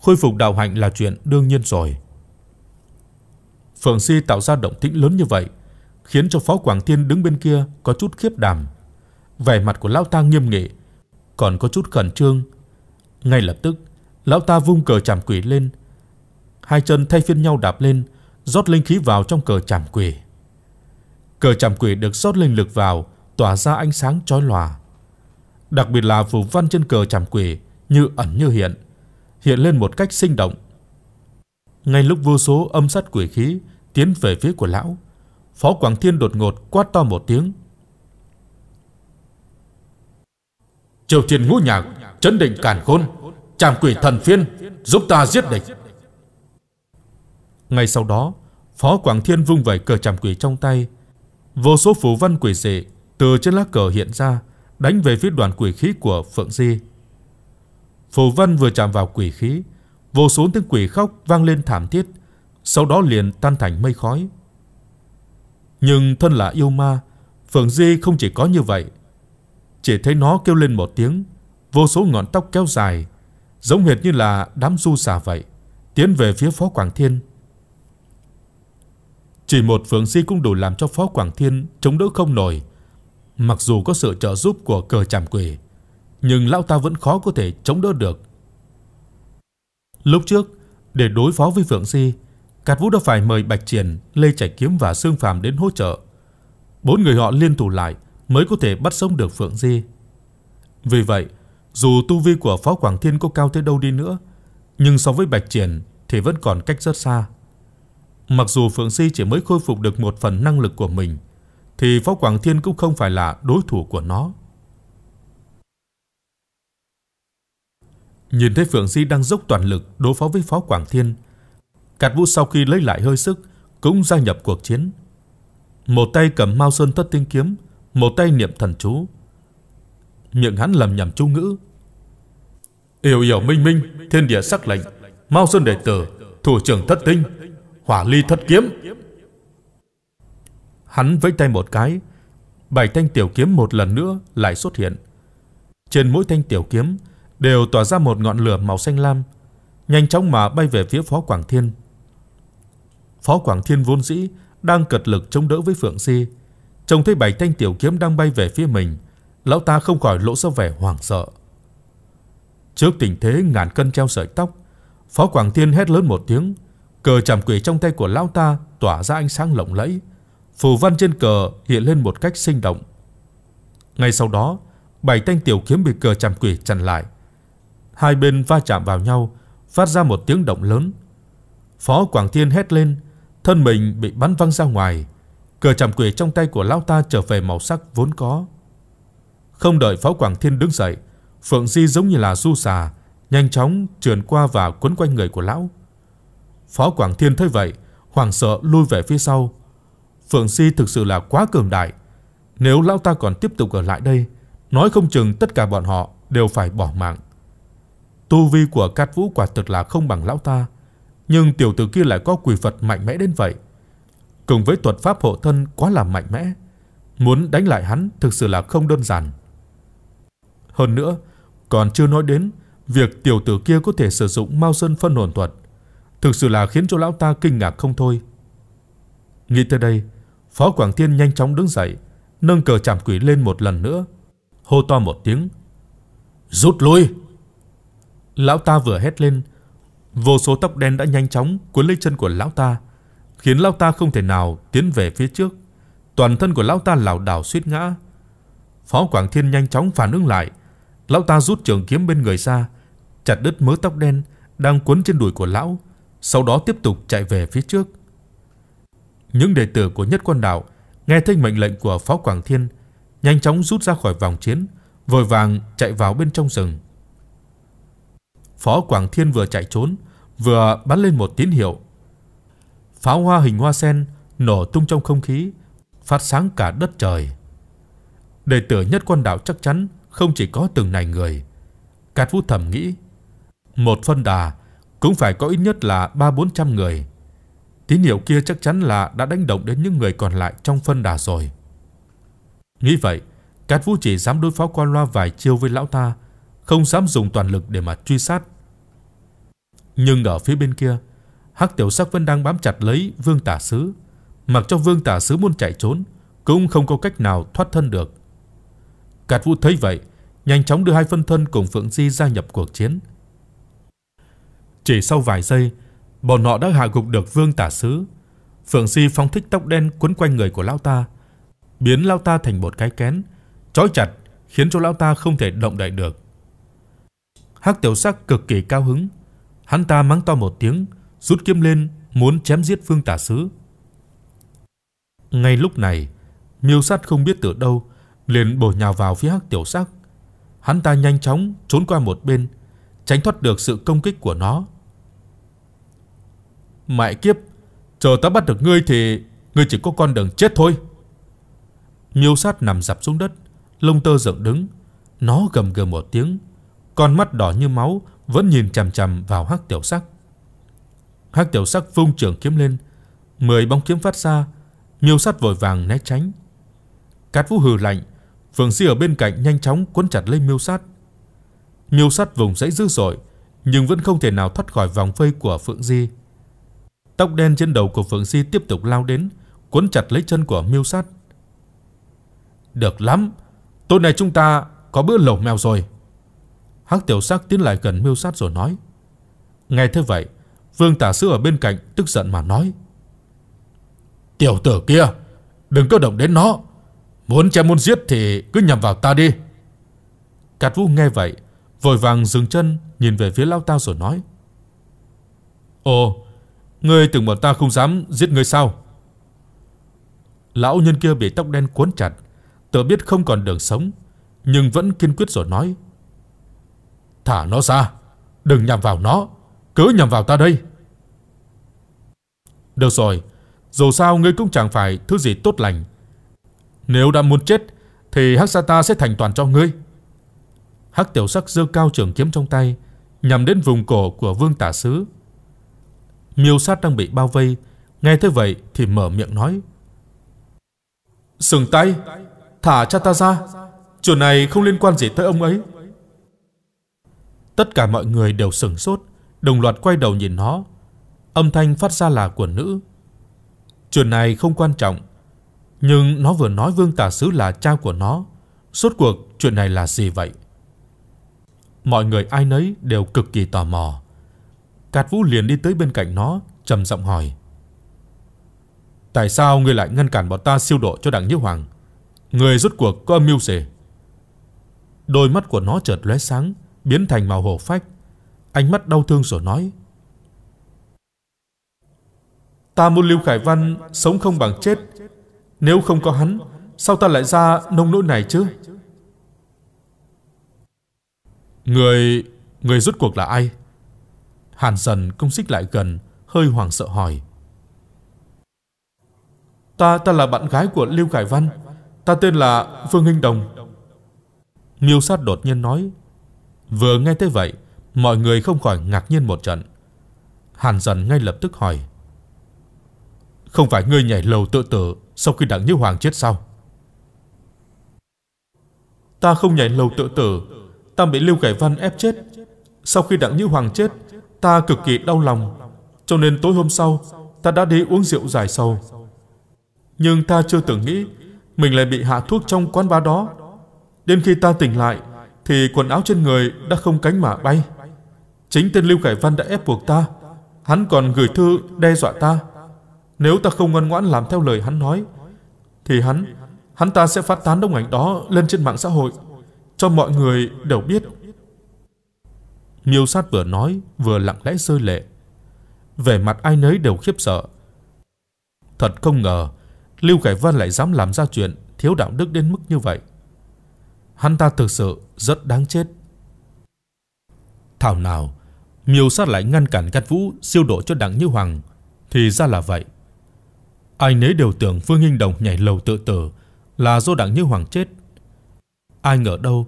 Khôi phục đạo hạnh là chuyện đương nhiên rồi. Phượng Si tạo ra động tĩnh lớn như vậy, khiến cho Phó Quảng Thiên đứng bên kia có chút khiếp đảm. Vẻ mặt của lão ta nghiêm nghị, còn có chút khẩn trương. Ngay lập tức, lão ta vung cờ chạm quỷ lên, hai chân thay phiên nhau đạp lên, rót linh khí vào trong cờ chạm quỷ. Cờ chạm quỷ được rót linh lực vào, tỏa ra ánh sáng chói lòa. Đặc biệt là phù văn trên cờ chạm quỷ như ẩn như hiện, hiện lên một cách sinh động. Ngay lúc vô số âm sát quỷ khí tiến về phía của lão. Phó Quảng Thiên đột ngột quát to một tiếng. Triều Thiên Ngũ Nhạc, chấn định càn khôn, trảm quỷ thần phiên, giúp ta giết địch. Ngay sau đó, Phó Quảng Thiên vung vẩy cờ chàm quỷ trong tay. Vô số phù văn quỷ dị từ trên lá cờ hiện ra, đánh về phía đoàn quỷ khí của Phượng Di. Phù văn vừa chạm vào quỷ khí, vô số tiếng quỷ khóc vang lên thảm thiết sau đó liền tan thành mây khói. Nhưng thân là yêu ma, Phượng Di không chỉ có như vậy. Chỉ thấy nó kêu lên một tiếng, vô số ngọn tóc kéo dài, giống hệt như là đám du xà vậy, tiến về phía Phó Quảng Thiên. Chỉ một Phượng Di cũng đủ làm cho Phó Quảng Thiên chống đỡ không nổi. Mặc dù có sự trợ giúp của cờ chạm quỷ, nhưng lão ta vẫn khó có thể chống đỡ được. Lúc trước, để đối phó với Phượng Di, si, Cát Vũ đã phải mời Bạch Triển, Lê Trạch Kiếm và Sương Phàm đến hỗ trợ. Bốn người họ liên thủ lại mới có thể bắt sống được Phượng Di. Vì vậy, dù tu vi của Phó Quảng Thiên có cao tới đâu đi nữa, nhưng so với Bạch Triển thì vẫn còn cách rất xa. Mặc dù Phượng Di chỉ mới khôi phục được một phần năng lực của mình, thì Phó Quảng Thiên cũng không phải là đối thủ của nó. Nhìn thấy Phượng Di đang dốc toàn lực đối phó với Phó Quảng Thiên, Cát Vũ sau khi lấy lại hơi sức, cũng gia nhập cuộc chiến. Một tay cầm Mao Sơn Thất Tinh kiếm, một tay niệm thần chú. Miệng hắn lầm nhầm chú ngữ. Yêu yêu minh minh, thiên địa sắc lệnh, Mao Sơn đệ tử, thủ trưởng Thất Tinh, Hỏa Ly Thất Kiếm. Hắn vẫy tay một cái, bảy thanh tiểu kiếm một lần nữa lại xuất hiện. Trên mỗi thanh tiểu kiếm đều tỏa ra một ngọn lửa màu xanh lam, nhanh chóng mà bay về phía Phó Quảng Thiên. Phó Quảng Thiên vốn dĩ đang cật lực chống đỡ với Phượng Si, trông thấy bảy thanh tiểu kiếm đang bay về phía mình, lão ta không khỏi lộ ra vẻ hoảng sợ. Trước tình thế ngàn cân treo sợi tóc, Phó Quảng Thiên hét lớn một tiếng, cờ chằm quỷ trong tay của lão ta tỏa ra ánh sáng lộng lẫy, phù văn trên cờ hiện lên một cách sinh động. Ngay sau đó, bảy thanh tiểu kiếm bị cờ chằm quỷ chặn lại. Hai bên va chạm vào nhau, phát ra một tiếng động lớn. Phó Quảng Thiên hét lên, thân mình bị bắn văng ra ngoài. Cờ chạm quỷ trong tay của lão ta trở về màu sắc vốn có. Không đợi Phó Quảng Thiên đứng dậy, Phượng Di giống như là du xà, nhanh chóng trườn qua và quấn quanh người của lão. Phó Quảng Thiên thấy vậy, hoảng sợ lui về phía sau. Phượng Di thực sự là quá cường đại, nếu lão ta còn tiếp tục ở lại đây, nói không chừng tất cả bọn họ đều phải bỏ mạng. Tu vi của Cát Vũ quả thực là không bằng lão ta nhưng tiểu tử kia lại có quỷ Phật mạnh mẽ đến vậy. Cùng với thuật pháp hộ thân quá là mạnh mẽ, muốn đánh lại hắn thực sự là không đơn giản. Hơn nữa, còn chưa nói đến việc tiểu tử kia có thể sử dụng Mao Sơn phân hồn thuật, thực sự là khiến cho lão ta kinh ngạc không thôi. Nghĩ tới đây, Phó Quảng Thiên nhanh chóng đứng dậy, nâng cờ chạm quỷ lên một lần nữa, hô to một tiếng. "Rút lui!" Lão ta vừa hét lên, Vô số tóc đen đã nhanh chóng cuốn lấy chân của lão ta, khiến lão ta không thể nào tiến về phía trước. Toàn thân của lão ta lảo đảo suýt ngã. Phó Quảng Thiên nhanh chóng phản ứng lại, lão ta rút trường kiếm bên người ra, chặt đứt mớ tóc đen đang cuốn trên đùi của lão, sau đó tiếp tục chạy về phía trước. Những đệ tử của Nhất Quan Đạo nghe thấy mệnh lệnh của Phó Quảng Thiên, nhanh chóng rút ra khỏi vòng chiến, vội vàng chạy vào bên trong rừng. Phó Quảng Thiên vừa chạy trốn, vừa bắn lên một tín hiệu. Pháo hoa hình hoa sen nổ tung trong không khí, phát sáng cả đất trời. Đệ tử nhất quan đạo chắc chắn không chỉ có từng này người. Cát Vũ thầm nghĩ, một phân đà cũng phải có ít nhất là ba bốn trăm người. Tín hiệu kia chắc chắn là đã đánh động đến những người còn lại trong phân đà rồi. Nghĩ vậy, Cát Vũ chỉ dám đối phó qua loa vài chiêu với lão ta, không dám dùng toàn lực để mà truy sát. Nhưng ở phía bên kia, Hắc Tiểu Sắc vẫn đang bám chặt lấy Vương Tả Sứ, mặc cho Vương Tả Sứ muốn chạy trốn cũng không có cách nào thoát thân được. Cát Vũ thấy vậy, nhanh chóng đưa hai phân thân cùng Phượng Di gia nhập cuộc chiến. Chỉ sau vài giây, bọn họ đã hạ gục được Vương Tả Sứ. Phượng Di phóng thích tóc đen quấn quanh người của lão ta, biến lão ta thành một cái kén, trói chặt khiến cho lão ta không thể động đậy được. Hắc Tiểu Sắc cực kỳ cao hứng, Hắn ta mắng to một tiếng, rút kiếm lên muốn chém giết Phương Tả Sứ. Ngay lúc này, Miêu Sát không biết từ đâu liền bổ nhào vào phía Hắc Tiểu Sắc. Hắn ta nhanh chóng trốn qua một bên, tránh thoát được sự công kích của nó. Mại kiếp, chờ ta bắt được ngươi thì ngươi chỉ có con đường chết thôi. Miêu Sát nằm dập xuống đất, lông tơ dựng đứng, nó gầm gừ một tiếng, con mắt đỏ như máu vẫn nhìn chằm chằm vào Hắc Tiểu Sắc. Hắc Tiểu Sắc vung trường kiếm lên, mười bóng kiếm phát ra, Miêu Sắt vội vàng né tránh. Cát Vũ hừ lạnh, phượng Di ở bên cạnh nhanh chóng cuốn chặt lấy Miêu Sắt. Miêu Sắt vùng dãy dữ dội, nhưng vẫn không thể nào thoát khỏi vòng vây của Phượng Di. Tóc đen trên đầu của Phượng Di tiếp tục lao đến, cuốn chặt lấy chân của Miêu Sắt. Được lắm, tối nay chúng ta có bữa lẩu mèo rồi. Hắc Tiểu Sắc tiến lại gần Miêu Sát rồi nói: "Nghe thế vậy, Vương Tả Sư ở bên cạnh tức giận mà nói: "Tiểu tử kia, đừng có động đến nó, muốn chém muốn giết thì cứ nhầm vào ta đi." Cát Vũ nghe vậy, vội vàng dừng chân nhìn về phía lao tao rồi nói: "Ồ, ngươi tưởng bọn ta không dám giết ngươi sao?" Lão nhân kia bị tóc đen cuốn chặt, tự biết không còn đường sống, nhưng vẫn kiên quyết rồi nói: Thả nó ra, đừng nhằm vào nó, cứ nhằm vào ta đây. Được rồi, dù sao ngươi cũng chẳng phải thứ gì tốt lành. Nếu đã muốn chết thì Hắc Sa ta sẽ thành toàn cho ngươi. Hắc Tiểu Sắc giơ cao trường kiếm trong tay, nhằm đến vùng cổ của Vương Tả Sứ. Miêu Sát đang bị bao vây, nghe thế vậy thì mở miệng nói: "Sừng tay, thả cha ta ra, chuyện này không liên quan gì tới ông ấy." Tất cả mọi người đều sửng sốt, đồng loạt quay đầu nhìn nó. Âm thanh phát ra là của nữ. Chuyện này không quan trọng, nhưng nó vừa nói Vương tả Sứ là cha của nó, rốt cuộc chuyện này là gì vậy? Mọi người ai nấy đều cực kỳ tò mò. Cát Vũ liền đi tới bên cạnh nó, trầm giọng hỏi: "Tại sao ngươi lại ngăn cản bọn ta siêu độ cho Đặng Nhiêu Hoàng? người rốt cuộc có âm mưu gì?" Đôi mắt của nó chợt lóe sáng, biến thành màu hổ phách, ánh mắt đau thương rồi nói: "Ta muốn Lưu Khải Văn sống không bằng chết, nếu không có hắn, sao ta lại ra nông nỗi này chứ?" Người người rút cuộc là ai? Hàn Dần công xích lại gần, hơi hoảng sợ hỏi. Ta ta là bạn gái của Lưu Khải Văn, ta tên là phương Hinh Đồng. Miêu Sát đột nhiên nói, Vừa nghe tới vậy, mọi người không khỏi ngạc nhiên một trận. Hàn Dần ngay lập tức hỏi: "Không phải ngươi nhảy lầu tự tử sau khi Đặng Như Hoàng chết sao?" "Ta không nhảy lầu tự tử, ta bị Lưu Cải Văn ép chết. Sau khi Đặng Như Hoàng chết, ta cực kỳ đau lòng, cho nên tối hôm sau ta đã đi uống rượu giải sầu. Nhưng ta chưa từng nghĩ mình lại bị hạ thuốc trong quán bar đó. Đến khi ta tỉnh lại, thì quần áo trên người đã không cánh mà bay. Chính tên Lưu Khải Văn đã ép buộc ta, hắn còn gửi thư đe dọa ta. Nếu ta không ngoan ngoãn làm theo lời hắn nói thì hắn hắn ta sẽ phát tán đông ảnh đó lên trên mạng xã hội cho mọi người đều biết. Miêu Sát vừa nói vừa lặng lẽ rơi lệ. Về mặt ai nấy đều khiếp sợ. Thật không ngờ, Lưu Khải Văn lại dám làm ra chuyện thiếu đạo đức đến mức như vậy. Hắn ta thực sự rất đáng chết. Thảo nào, miêu sát lại ngăn cản Cát Vũ siêu độ cho Đặng Như Hoàng, thì ra là vậy. Ai nấy đều tưởng Phương Hinh Đồng nhảy lầu tự tử là do Đặng Như Hoàng chết. Ai ngờ đâu,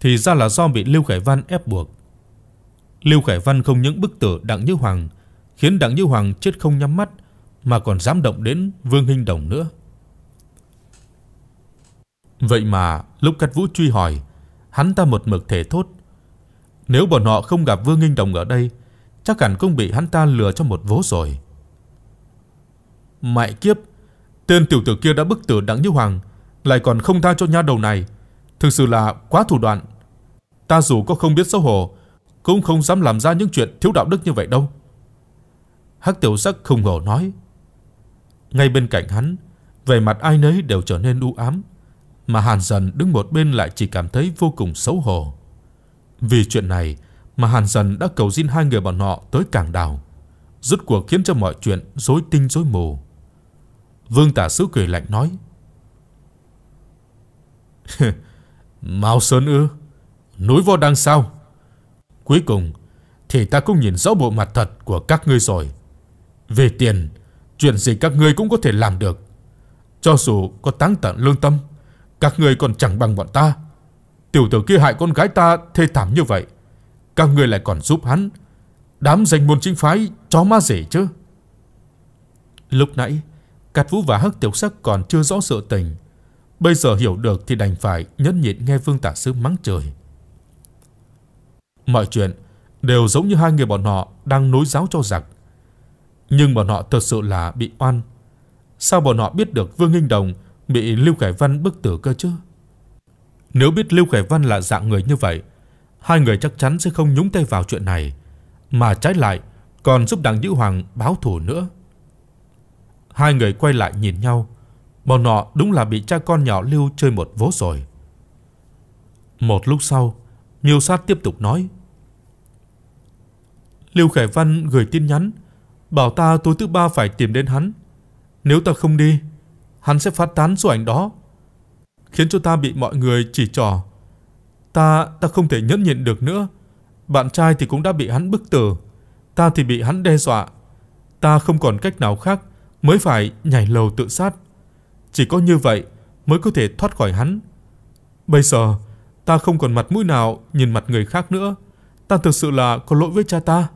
thì ra là do bị Lưu Khải Văn ép buộc. Lưu Khải Văn không những bức tử Đặng Như Hoàng, khiến Đặng Như Hoàng chết không nhắm mắt mà còn dám động đến Vương Hinh Đồng nữa. Vậy mà lúc Cát Vũ truy hỏi, hắn ta một mực thể thốt. Nếu bọn họ không gặp Vương Nghinh Đồng ở đây, chắc hẳn cũng bị hắn ta lừa cho một vố rồi. mại kiếp, tên tiểu tử kia đã bức tử Đặng Như Hoàng, lại còn không tha cho nha đầu này, thực sự là quá thủ đoạn. Ta dù có không biết xấu hổ, cũng không dám làm ra những chuyện thiếu đạo đức như vậy đâu." Hắc Tiểu Sắc không ngờ nói. Ngay bên cạnh hắn, vẻ mặt ai nấy đều trở nên u ám mà Hàn Dần đứng một bên lại chỉ cảm thấy vô cùng xấu hổ. Vì chuyện này mà Hàn Dần đã cầu xin hai người bọn họ tới cảng đảo, rốt cuộc khiến cho mọi chuyện rối tinh rối mù. Vương Tả Sứ cười lạnh nói: (laughs) "Mao Sơn ư? Núi vô đang sao? Cuối cùng thì ta cũng nhìn rõ bộ mặt thật của các ngươi rồi. Về tiền, chuyện gì các ngươi cũng có thể làm được." Cho dù có táng tận lương tâm các người còn chẳng bằng bọn ta. Tiểu tử kia hại con gái ta thê thảm như vậy. Các người lại còn giúp hắn. Đám danh môn chính phái chó ma rể chứ. Lúc nãy, Cát Vũ và Hắc Tiểu Sắc còn chưa rõ sự tình. Bây giờ hiểu được thì đành phải nhẫn nhịn nghe Vương Tả Sư mắng trời. Mọi chuyện đều giống như hai người bọn họ đang nối giáo cho giặc. Nhưng bọn họ thật sự là bị oan. Sao bọn họ biết được Vương Nghinh Đồng bị Lưu Khải Văn bức tử cơ chứ. Nếu biết Lưu Khải Văn là dạng người như vậy, hai người chắc chắn sẽ không nhúng tay vào chuyện này, mà trái lại còn giúp Đặng Nhữ Hoàng báo thù nữa. Hai người quay lại nhìn nhau, bọn nọ đúng là bị cha con nhỏ Lưu chơi một vố rồi. Một lúc sau, Miêu Sát tiếp tục nói: Lưu Khải Văn gửi tin nhắn, bảo ta tối thứ ba phải tìm đến hắn, nếu ta không đi hắn sẽ phát tán số ảnh đó, khiến cho ta bị mọi người chỉ trỏ. Ta ta không thể nhẫn nhịn được nữa. Bạn trai thì cũng đã bị hắn bức tử, ta thì bị hắn đe dọa. Ta không còn cách nào khác mới phải nhảy lầu tự sát. Chỉ có như vậy mới có thể thoát khỏi hắn. Bây giờ ta không còn mặt mũi nào nhìn mặt người khác nữa, ta thực sự là có lỗi với cha ta.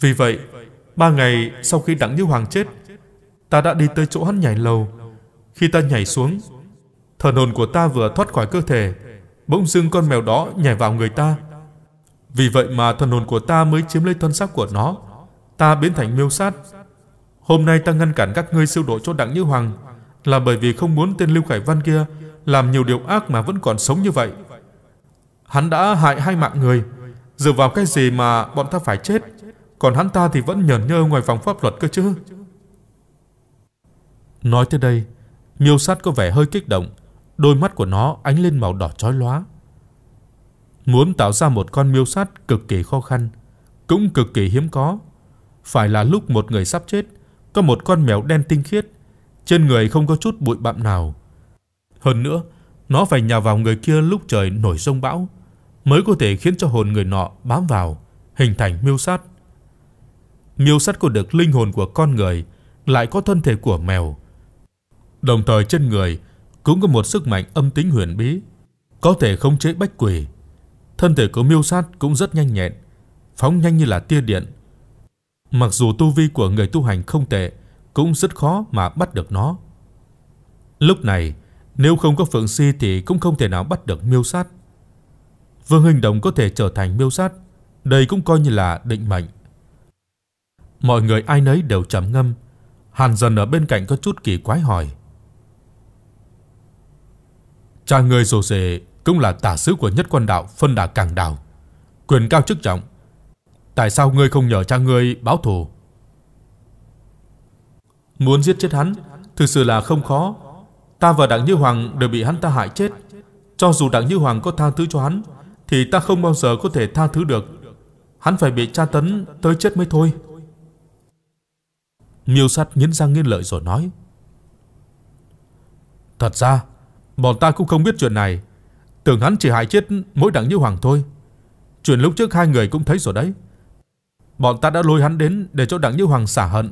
Vì vậy, ba ngày sau khi Đặng Như Hoàng chết, ta đã đi tới chỗ hắn nhảy lầu. Khi ta nhảy xuống, thần hồn của ta vừa thoát khỏi cơ thể, bỗng dưng con mèo đó nhảy vào người ta. Vì vậy mà thần hồn của ta mới chiếm lấy thân xác của nó, ta biến thành miêu sát. Hôm nay ta ngăn cản các ngươi siêu độ cho Đặng Như Hoàng là bởi vì không muốn tên Lưu Khải Văn kia làm nhiều điều ác mà vẫn còn sống như vậy. Hắn đã hại hai mạng người, dựa vào cái gì mà bọn ta phải chết? Còn hắn ta thì vẫn nhởn nhơ ngoài vòng pháp luật cơ chứ. Nói tới đây, miêu sát có vẻ hơi kích động, đôi mắt của nó ánh lên màu đỏ chói lóa. Muốn tạo ra một con miêu sát cực kỳ khó khăn, cũng cực kỳ hiếm có. Phải là lúc một người sắp chết, có một con mèo đen tinh khiết, trên người không có chút bụi bặm nào. Hơn nữa, nó phải nhào vào người kia lúc trời nổi sông bão, mới có thể khiến cho hồn người nọ bám vào, hình thành miêu sát. Miêu sát của được linh hồn của con người, lại có thân thể của mèo, Đồng thời trên người cũng có một sức mạnh âm tính huyền bí, có thể khống chế bách quỷ. Thân thể của Miêu Sát cũng rất nhanh nhẹn, phóng nhanh như là tia điện. Mặc dù tu vi của người tu hành không tệ, cũng rất khó mà bắt được nó. Lúc này, nếu không có Phượng Si thì cũng không thể nào bắt được Miêu Sát. Vương Hình Đồng có thể trở thành Miêu Sát, đây cũng coi như là định mệnh. Mọi người ai nấy đều trầm ngâm, Hàn Dần ở bên cạnh có chút kỳ quái hỏi: Cha người rồ rề cũng là tả sứ của nhất quan đạo phân đà càng đào Quyền cao chức trọng. Tại sao ngươi không nhờ cha ngươi báo thù? Muốn giết chết hắn, thực sự là không khó. Ta và Đặng Như Hoàng đều bị hắn ta hại chết. Cho dù Đặng Như Hoàng có tha thứ cho hắn, thì ta không bao giờ có thể tha thứ được. Hắn phải bị tra tấn tới chết mới thôi. Miêu sắt nghiến răng nghiến lợi rồi nói: "Thật ra, Bọn ta cũng không biết chuyện này, tưởng hắn chỉ hại chết mỗi đặng Như Hoàng thôi. Chuyện lúc trước hai người cũng thấy rồi đấy. Bọn ta đã lôi hắn đến để cho đặng Như Hoàng xả hận.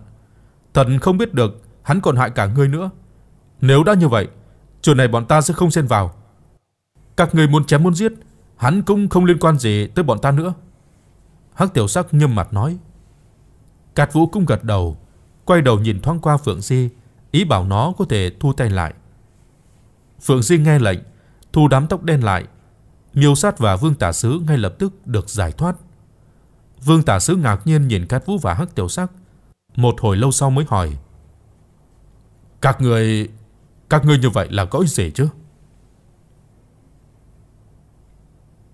thần không biết được hắn còn hại cả ngươi nữa. Nếu đã như vậy, chuyện này bọn ta sẽ không xen vào. Các người muốn chém muốn giết, hắn cũng không liên quan gì tới bọn ta nữa." Hắc Tiểu Sắc nhâm mặt nói. Cát Vũ cũng gật đầu, quay đầu nhìn thoáng qua Phượng Di, ý bảo nó có thể thu tay lại. Phượng Di nghe lệnh, thu đám tóc đen lại. Miêu Sát và Vương Tả Sứ ngay lập tức được giải thoát. Vương Tả Sứ ngạc nhiên nhìn Cát Vũ và Hắc Tiểu Sắc, một hồi lâu sau mới hỏi: "Các người, các người như vậy là có ích gì chứ?"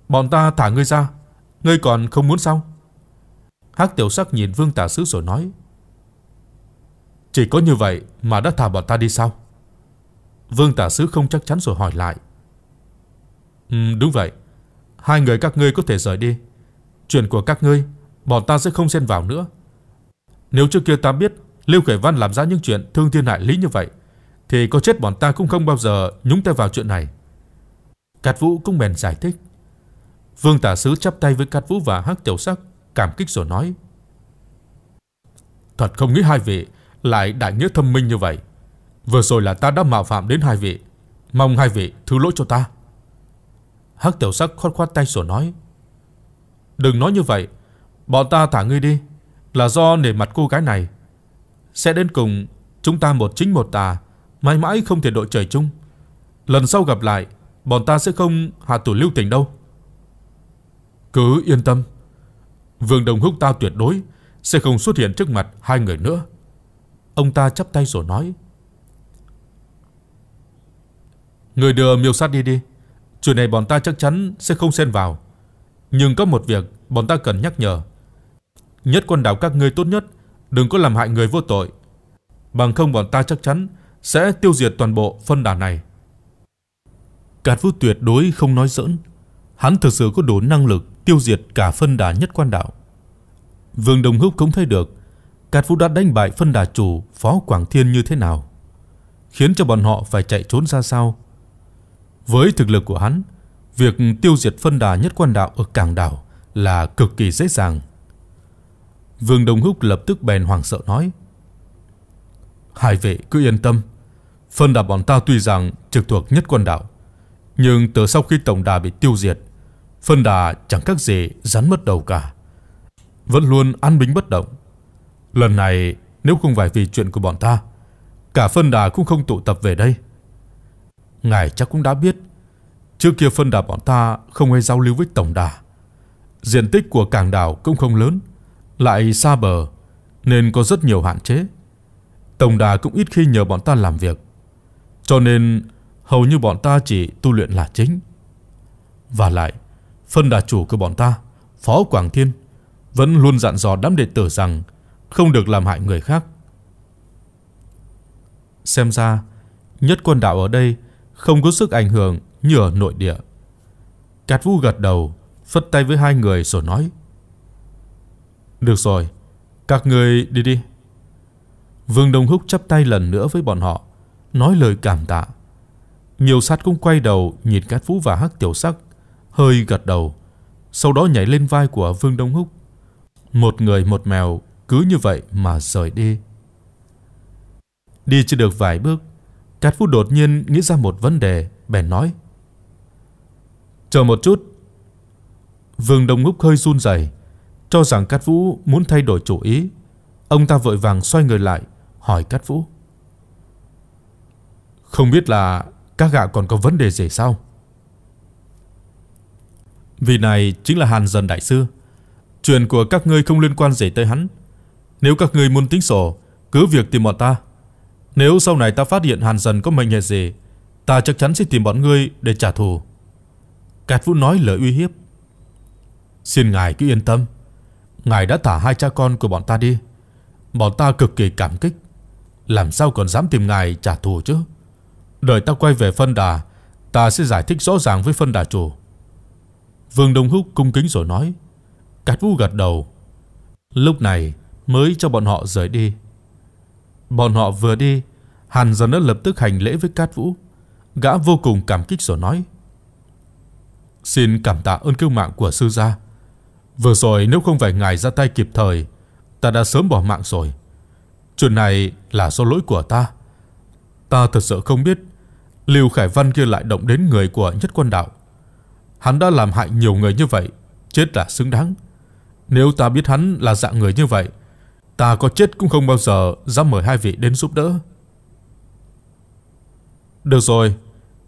"Bọn ta thả ngươi ra, ngươi còn không muốn sao?" Hắc Tiểu Sắc nhìn Vương Tả Sứ rồi nói: "Chỉ có như vậy mà đã thả bọn ta đi sao?" Vương tả sứ không chắc chắn rồi hỏi lại. Ừ, đúng vậy. Hai người các ngươi có thể rời đi. Chuyện của các ngươi, bọn ta sẽ không xen vào nữa. Nếu trước kia ta biết Lưu Khởi Văn làm ra những chuyện thương thiên hại lý như vậy, thì có chết bọn ta cũng không bao giờ nhúng tay vào chuyện này. Cát Vũ cũng bèn giải thích. Vương tả sứ chắp tay với Cát Vũ và Hắc Tiểu Sắc, cảm kích rồi nói: "Thật không nghĩ hai vị lại đại nghĩa thâm minh như vậy." Vừa rồi là ta đã mạo phạm đến hai vị Mong hai vị thứ lỗi cho ta Hắc tiểu sắc khoát khoát tay rồi nói Đừng nói như vậy Bọn ta thả ngươi đi Là do nể mặt cô gái này Sẽ đến cùng chúng ta một chính một tà Mãi mãi không thể đội trời chung Lần sau gặp lại Bọn ta sẽ không hạ tủ lưu tình đâu Cứ yên tâm Vương Đồng Húc ta tuyệt đối Sẽ không xuất hiện trước mặt hai người nữa Ông ta chắp tay rồi nói Người đưa miêu sát đi đi. Chuyện này bọn ta chắc chắn sẽ không xen vào. Nhưng có một việc bọn ta cần nhắc nhở. Nhất quân đảo các ngươi tốt nhất đừng có làm hại người vô tội. Bằng không bọn ta chắc chắn sẽ tiêu diệt toàn bộ phân đàn này. Cát Vũ tuyệt đối không nói giỡn, hắn thực sự có đủ năng lực tiêu diệt cả phân đà nhất quan đạo. Vương Đồng Húc cũng thấy được, Cát Vũ đã đánh bại phân đà chủ Phó Quảng Thiên như thế nào, khiến cho bọn họ phải chạy trốn ra sao với thực lực của hắn, việc tiêu diệt phân đà nhất quan đạo ở cảng đảo là cực kỳ dễ dàng. Vương đồng Húc lập tức bèn hoảng sợ nói. Hai vệ cứ yên tâm. Phân đà bọn ta tuy rằng trực thuộc nhất quan đạo, nhưng từ sau khi tổng đà bị tiêu diệt, phân đà chẳng các gì rắn mất đầu cả. Vẫn luôn an bình bất động. Lần này nếu không phải vì chuyện của bọn ta, cả phân đà cũng không tụ tập về đây ngài chắc cũng đã biết. Trước kia phân đà bọn ta không hề giao lưu với tổng đà. Diện tích của cảng đảo cũng không lớn, lại xa bờ nên có rất nhiều hạn chế. Tổng đà cũng ít khi nhờ bọn ta làm việc. Cho nên hầu như bọn ta chỉ tu luyện là chính. Và lại, phân đà chủ của bọn ta, Phó Quảng Thiên, vẫn luôn dặn dò đám đệ tử rằng không được làm hại người khác. Xem ra, nhất quân đạo ở đây không có sức ảnh hưởng như ở nội địa. Cát Vũ gật đầu, phất tay với hai người rồi nói: "Được rồi, các người đi đi." Vương Đông Húc chắp tay lần nữa với bọn họ, nói lời cảm tạ. Nhiều sát cũng quay đầu nhìn Cát Vũ và Hắc Tiểu Sắc, hơi gật đầu, sau đó nhảy lên vai của Vương Đông Húc. Một người một mèo cứ như vậy mà rời đi. Đi chưa được vài bước, Cát Phú đột nhiên nghĩ ra một vấn đề, bèn nói. Chờ một chút. Vương Đông Ngúc hơi run rẩy, cho rằng Cát Vũ muốn thay đổi chủ ý. Ông ta vội vàng xoay người lại, hỏi Cát Vũ. Không biết là các gạ còn có vấn đề gì sao? Vì này chính là Hàn Dần Đại Sư. Chuyện của các ngươi không liên quan gì tới hắn. Nếu các ngươi muốn tính sổ, cứ việc tìm bọn ta. Nếu sau này ta phát hiện Hàn Dần có mệnh hệ gì, ta chắc chắn sẽ tìm bọn ngươi để trả thù. Cát Vũ nói lời uy hiếp. Xin ngài cứ yên tâm. Ngài đã thả hai cha con của bọn ta đi. Bọn ta cực kỳ cảm kích. Làm sao còn dám tìm ngài trả thù chứ? Đợi ta quay về phân đà, ta sẽ giải thích rõ ràng với phân đà chủ. Vương Đông Húc cung kính rồi nói. Cát Vũ gật đầu. Lúc này mới cho bọn họ rời đi. Bọn họ vừa đi, Hàn Dân đã lập tức hành lễ với Cát Vũ. Gã vô cùng cảm kích rồi nói. Xin cảm tạ ơn cứu mạng của sư gia. Vừa rồi nếu không phải ngài ra tay kịp thời, ta đã sớm bỏ mạng rồi. Chuyện này là do lỗi của ta. Ta thật sự không biết Lưu Khải Văn kia lại động đến người của nhất quân đạo. Hắn đã làm hại nhiều người như vậy, chết là xứng đáng. Nếu ta biết hắn là dạng người như vậy, ta có chết cũng không bao giờ dám mời hai vị đến giúp đỡ. Được rồi,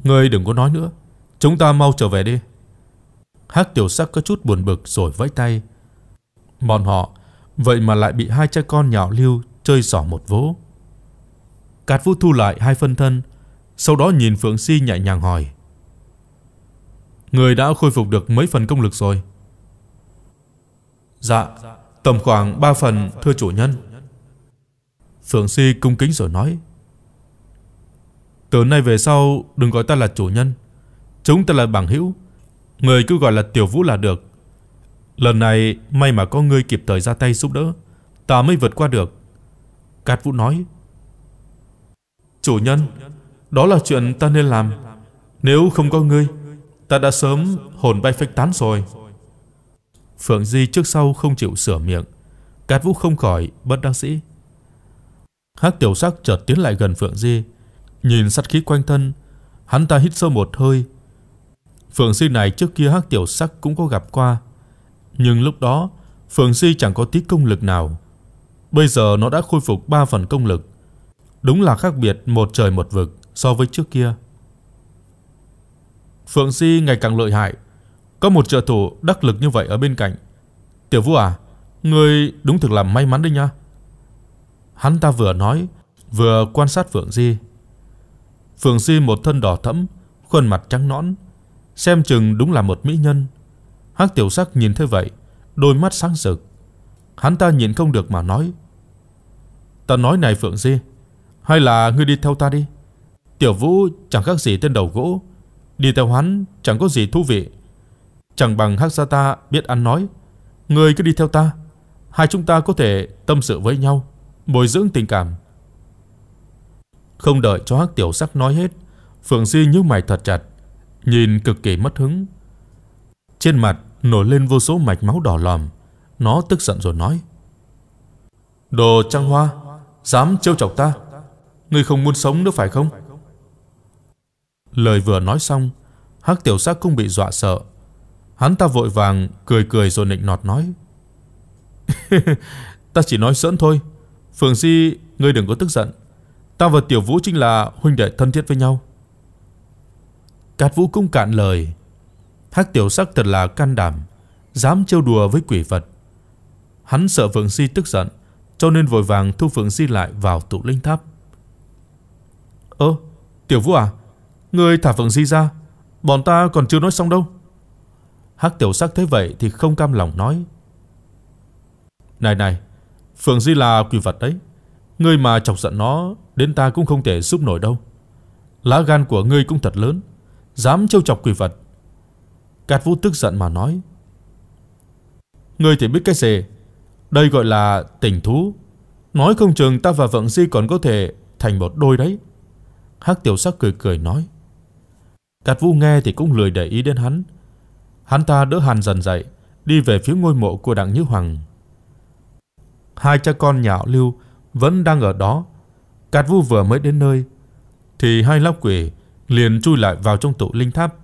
ngươi đừng có nói nữa, chúng ta mau trở về đi. Hắc tiểu sắc có chút buồn bực rồi vẫy tay. Bọn họ vậy mà lại bị hai cha con nhạo lưu chơi xỏ một vố. Cát Vũ thu lại hai phân thân, sau đó nhìn Phượng Si nhẹ nhàng hỏi: "Người đã khôi phục được mấy phần công lực rồi?" "Dạ." Tầm khoảng ba phần thưa chủ nhân Phượng Si cung kính rồi nói Từ nay về sau đừng gọi ta là chủ nhân Chúng ta là bằng hữu Người cứ gọi là Tiểu Vũ là được Lần này may mà có ngươi kịp thời ra tay giúp đỡ Ta mới vượt qua được Cát Vũ nói Chủ nhân Đó là chuyện ta nên làm Nếu không có ngươi Ta đã sớm hồn bay phách tán rồi Phượng Di trước sau không chịu sửa miệng. Cát Vũ không khỏi bất đắc sĩ. Hắc tiểu sắc chợt tiến lại gần Phượng Di, nhìn sát khí quanh thân, hắn ta hít sâu một hơi. Phượng Di này trước kia Hắc tiểu sắc cũng có gặp qua, nhưng lúc đó Phượng Di chẳng có tí công lực nào. Bây giờ nó đã khôi phục ba phần công lực. Đúng là khác biệt một trời một vực so với trước kia. Phượng Di ngày càng lợi hại, có một trợ thủ đắc lực như vậy ở bên cạnh. Tiểu Vũ à, ngươi đúng thực là may mắn đấy nha. Hắn ta vừa nói, vừa quan sát Phượng Di. Phượng Di một thân đỏ thẫm, khuôn mặt trắng nõn, xem chừng đúng là một mỹ nhân. Hắc Tiểu Sắc nhìn thấy vậy, đôi mắt sáng rực. Hắn ta nhìn không được mà nói: "Ta nói này Phượng Di, hay là ngươi đi theo ta đi. Tiểu Vũ chẳng khác gì tên đầu gỗ, đi theo hắn chẳng có gì thú vị." Chẳng bằng Hắc Gia Ta biết ăn nói. Người cứ đi theo ta. Hai chúng ta có thể tâm sự với nhau, bồi dưỡng tình cảm. Không đợi cho Hắc Tiểu Sắc nói hết, Phượng Di nhíu mày thật chặt, nhìn cực kỳ mất hứng. Trên mặt nổi lên vô số mạch máu đỏ lòm, nó tức giận rồi nói: "Đồ Trăng Hoa, dám trêu chọc ta, ngươi không muốn sống nữa phải không?" Lời vừa nói xong, Hắc Tiểu Sắc cũng bị dọa sợ, Hắn ta vội vàng cười cười rồi nịnh nọt nói. (laughs) ta chỉ nói giỡn thôi. phượng Di, ngươi đừng có tức giận. Ta và Tiểu Vũ chính là huynh đệ thân thiết với nhau. Cát Vũ cũng cạn lời. Hắc Tiểu Sắc thật là can đảm, dám trêu đùa với quỷ vật. Hắn sợ Phượng Di tức giận, cho nên vội vàng thu Phượng Di lại vào tụ linh tháp. Ơ, Tiểu Vũ à, ngươi thả Phượng Di ra, bọn ta còn chưa nói xong đâu. Hắc tiểu sắc thấy vậy thì không cam lòng nói. Này này, Phượng Di là quỷ vật đấy. Ngươi mà chọc giận nó, đến ta cũng không thể giúp nổi đâu. Lá gan của ngươi cũng thật lớn, dám trêu chọc quỷ vật. Cát Vũ tức giận mà nói. Ngươi thì biết cái gì? Đây gọi là tình thú. Nói không chừng ta và Vượng Di còn có thể thành một đôi đấy. Hắc Tiểu Sắc cười cười nói. Cát Vũ nghe thì cũng lười để ý đến hắn, Hắn ta đỡ Hàn dần dậy, đi về phía ngôi mộ của Đặng Như Hoàng. Hai cha con nhà họ Lưu vẫn đang ở đó. Cát Vu vừa mới đến nơi thì hai lão quỷ liền chui lại vào trong tụ linh tháp.